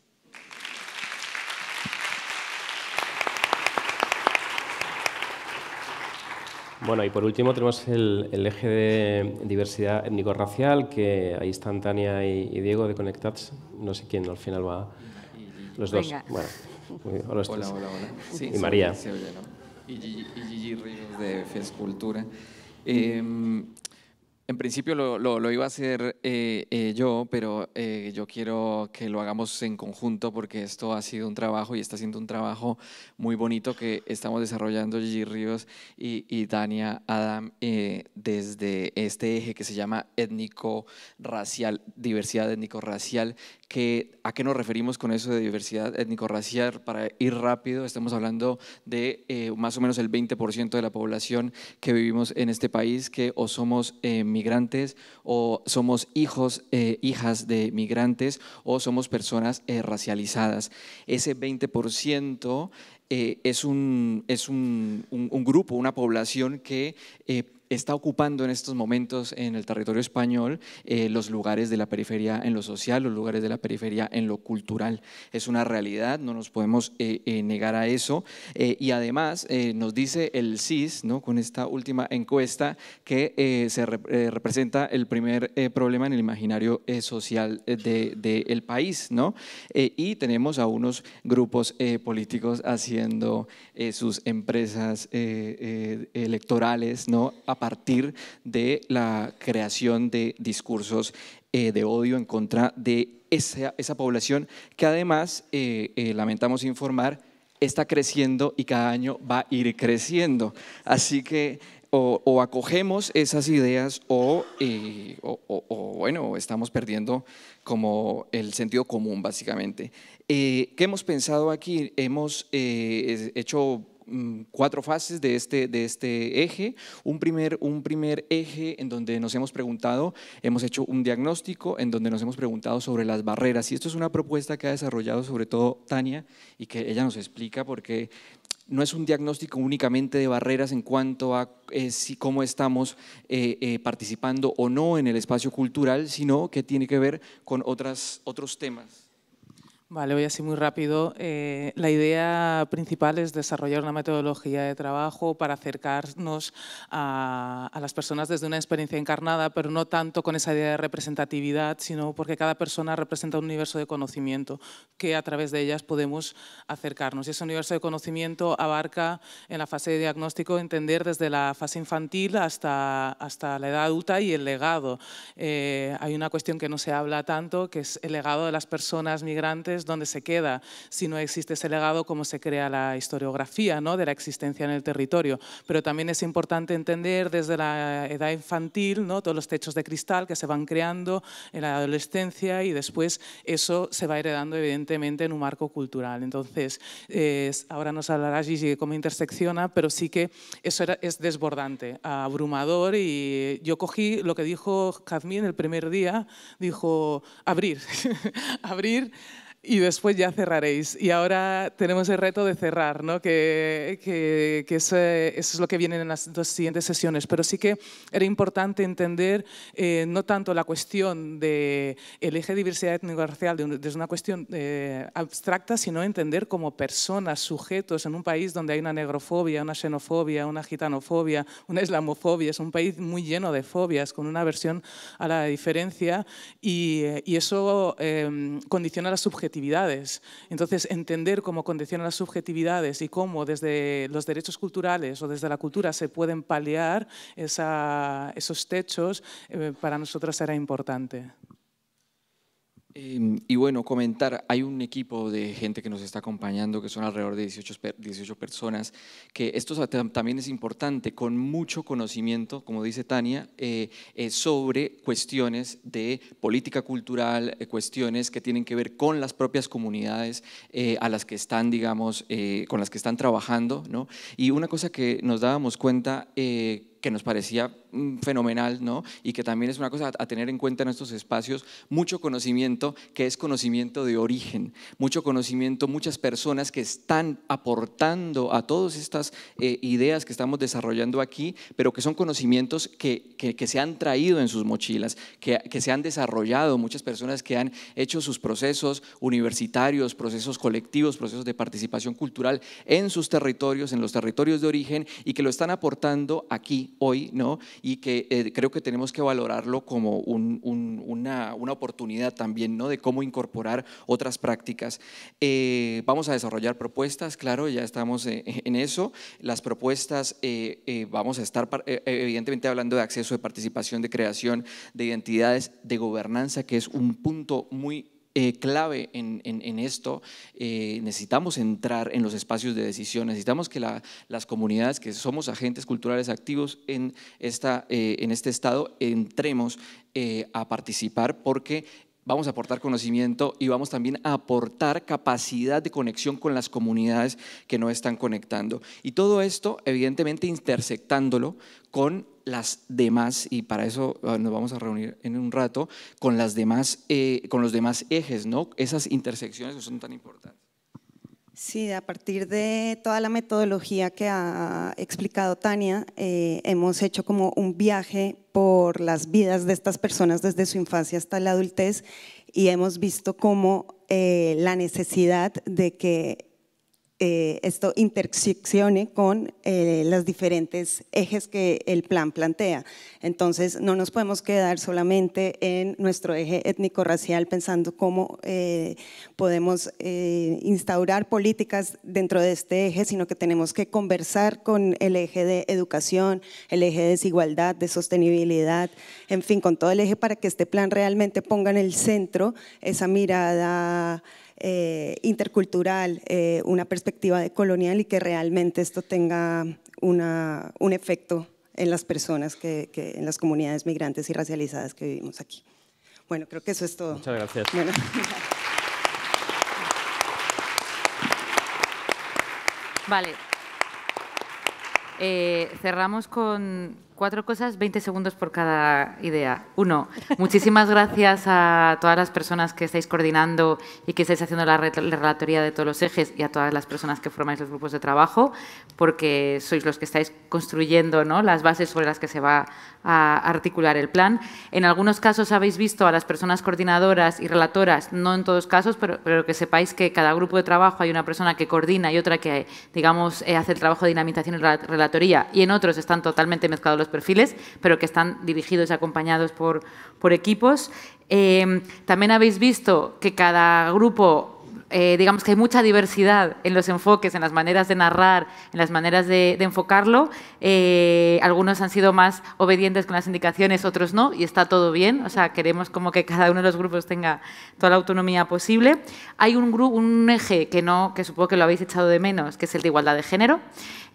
Bueno, y por último tenemos el, eje de diversidad étnico-racial, que ahí están Tania y, Diego de Conectats, No sé quién al final va. Los dos. hola, hola, hola. y María. y, Gigi, de Fescultura. Em, en principio lo, iba a hacer eh, eh, yo, pero eh, yo quiero que lo hagamos en conjunto porque esto ha sido un trabajo y está siendo un trabajo muy bonito que estamos desarrollando Gigi Ríos y, Dania Adam desde este eje que se llama étnico-racial, diversidad étnico-racial. Que, ¿A qué nos referimos con eso de diversidad étnico-racial? Para ir rápido, estamos hablando de más o menos el 20% de la población que vivimos en este país que o somos migrantes migrantes o somos hijos, eh, hijas de migrantes o somos personas eh, racializadas. Ese 20% eh, es, un, es un, grupo, una población que está ocupando en estos momentos en el territorio español eh, los lugares de la periferia en lo social, los lugares de la periferia en lo cultural. Es una realidad, no nos podemos eh, eh, negar a eso. y además nos dice el CIS, ¿no? con esta última encuesta, que se representa el primer problema en el imaginario social del país. ¿no? y tenemos a unos grupos políticos haciendo sus empresas electorales, ¿no? partir de la creación de discursos eh, de odio en contra de esa, esa población que además, eh, eh, lamentamos informar, está creciendo y cada año va a ir creciendo. Así que o, acogemos esas ideas o, o, o, bueno, estamos perdiendo como el sentido común básicamente. ¿Qué hemos pensado aquí? Hemos hecho Mm, cuatro fases de este, de este eje. Un primer, un primer eje en donde nos hemos preguntado, hemos hecho un diagnóstico en donde nos hemos preguntado sobre las barreras. Y esto es una propuesta que ha desarrollado sobre todo Tania y que ella nos explica porque no es un diagnóstico únicamente de barreras en cuanto a eh, si, cómo estamos eh, eh, participando o no en el espacio cultural, sino que tiene que ver con otras, otros temas Vale, voy así muy rápido. Eh, la idea principal es desarrollar una metodología de trabajo para acercarnos a, las personas desde una experiencia encarnada, pero no tanto con esa idea de representatividad, sino porque cada persona representa un universo de conocimiento que a través de ellas podemos acercarnos. Y ese universo de conocimiento abarca en la fase de diagnóstico entender desde la fase infantil hasta, hasta la edad adulta y el legado. Eh, hay una cuestión que no se habla tanto, que es el legado de las personas migrantes es donde se queda. Si no existe ese legado, cómo se crea la historiografía ¿no? de la existencia en el territorio. Pero también es importante entender desde la edad infantil ¿no? todos los techos de cristal que se van creando en la adolescencia y después eso se va heredando evidentemente en un marco cultural. Entonces, eh, ahora nos hablará Gigi de cómo intersecciona, pero sí que eso era, es desbordante, abrumador y yo cogí lo que dijo Jazmín el primer día, dijo abrir, [LAUGHS] abrir y después ya cerraréis. Y ahora tenemos el reto de cerrar, ¿no? que, que, eh, eso, es lo que viene en las dos siguientes sesiones. Pero sí que era importante entender eh, no tanto la cuestión del eje de diversidad étnico-racial desde una cuestión eh, abstracta, sino entender como personas, sujetos en un país donde hay una negrofobia, una xenofobia, una gitanofobia, una islamofobia. Es un país muy lleno de fobias, con una aversión a la diferencia y, eso condiciona la subjetividad entonces, entender cómo condicionan las subjetividades y cómo desde los derechos culturales o desde la cultura se pueden paliar esos techos, eh, para nosotros era importante. Em, y bueno, comentar, hay un equipo de gente que nos está acompañando, que son alrededor de 18, 18 personas, que esto también es importante, con mucho conocimiento, como dice Tania, eh, eh, sobre cuestiones de política cultural, eh, cuestiones que tienen que ver con las propias comunidades a las que están, digamos, con las que están trabajando, ¿no? Y una cosa que nos dábamos cuenta que nos parecía Mm, fenomenal, ¿no? Y que también es una cosa a tener en cuenta en estos espacios, mucho conocimiento que es conocimiento de origen, mucho conocimiento, muchas personas que están aportando a todas estas eh, ideas que estamos desarrollando aquí, pero que son conocimientos que, que, que se han traído en sus mochilas, que, que se han desarrollado, muchas personas que han hecho sus procesos universitarios, procesos colectivos, procesos de participación cultural en sus territorios, en los territorios de origen y que lo están aportando aquí hoy, ¿no? y que eh, creo que tenemos que valorarlo como una, oportunidad también ¿no? de cómo incorporar otras prácticas. Eh, vamos a desarrollar propuestas, claro, ya estamos eh, [LAUGHS] en eso. Las propuestas vamos a estar evidentemente hablando de acceso, de participación, de creación, de identidades, de gobernanza, que es un punto muy eh, clave en, esto. Eh, necesitamos entrar en los espacios de decisión, necesitamos que las comunidades que somos agentes culturales activos en, esta, eh, en este estado entremos a participar porque vamos a aportar conocimiento y vamos también a aportar capacidad de conexión con las comunidades que no están conectando. Y todo esto, evidentemente, intersectándolo con las demás, y para eso ah, nos vamos a reunir en un rato, con, las demás, eh, con los demás ejes, ¿no? Esas intersecciones que son tan importantes. Sí, a partir de toda la metodología que ha explicado Tania, eh, hemos hecho como un viaje por las vidas de estas personas desde su infancia hasta la adultez y hemos visto cómo eh, la necesidad de que eh, esto interseccione con eh, los diferentes ejes que el plan plantea. Entonces, no nos podemos quedar solamente en nuestro eje étnico-racial pensando cómo eh, podemos instaurar políticas dentro de este eje, sino que tenemos que conversar con el eje de educación, el eje de desigualdad, de sostenibilidad, en fin, con todo el eje para que este plan realmente ponga en el centro esa mirada eh, intercultural, eh, una perspectiva de colonial y que realmente esto tenga un efecto en las personas, que, en las comunidades migrantes y racializadas que vivimos aquí. Bueno, creo que eso es todo. Muchas gracias. Vale. Eh, cerramos con cuatro cosas, 20 segundos por cada idea. Uno, muchísimas [LAUGHS] gracias a todas las personas que estáis coordinando y que estáis haciendo la, relatoría de todos los ejes y a todas las personas que formáis los grupos de trabajo, porque sois los que estáis construyendo ¿no? las bases sobre las que se va a articular el plan. En algunos casos habéis visto a las personas coordinadoras y relatoras, no en todos casos, pero, que sepáis que cada grupo de trabajo hay una persona que coordina y otra que, digamos, eh, hace el trabajo de dinamización y relatoría, y en otros están totalmente mezclados los perfiles, pero que están dirigidos y acompañados por, por equipos. Eh, también habéis visto que cada grupo eh, digamos que hay mucha diversidad en los enfoques, en las maneras de narrar, en las maneras de, enfocarlo. Eh, algunos han sido más obedientes con las indicaciones, otros no, y está todo bien. O sea, queremos como que cada uno de los grupos tenga toda la autonomía posible. Hay un, un eje que, no, que supongo que lo habéis echado de menos, que es el de igualdad de género.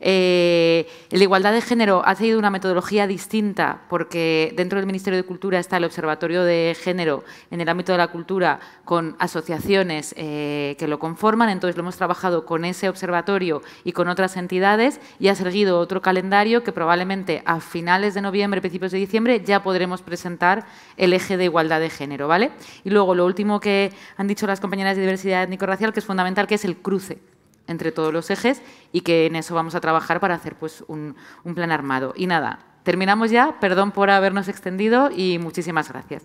Eh, el de igualdad de género ha tenido una metodología distinta porque dentro del Ministerio de Cultura está el Observatorio de Género en el ámbito de la cultura con asociaciones. Eh, que, lo conforman, entonces lo hemos trabajado con ese observatorio y con otras entidades y ha seguido otro calendario que probablemente a finales de noviembre, principios de diciembre ya podremos presentar el eje de igualdad de género, ¿vale? Y luego lo último que han dicho las compañeras de diversidad étnico-racial que es fundamental que es el cruce entre todos los ejes y que en eso vamos a trabajar para hacer pues, un plan armado. Y nada, terminamos ya, perdón por habernos extendido y muchísimas gracias.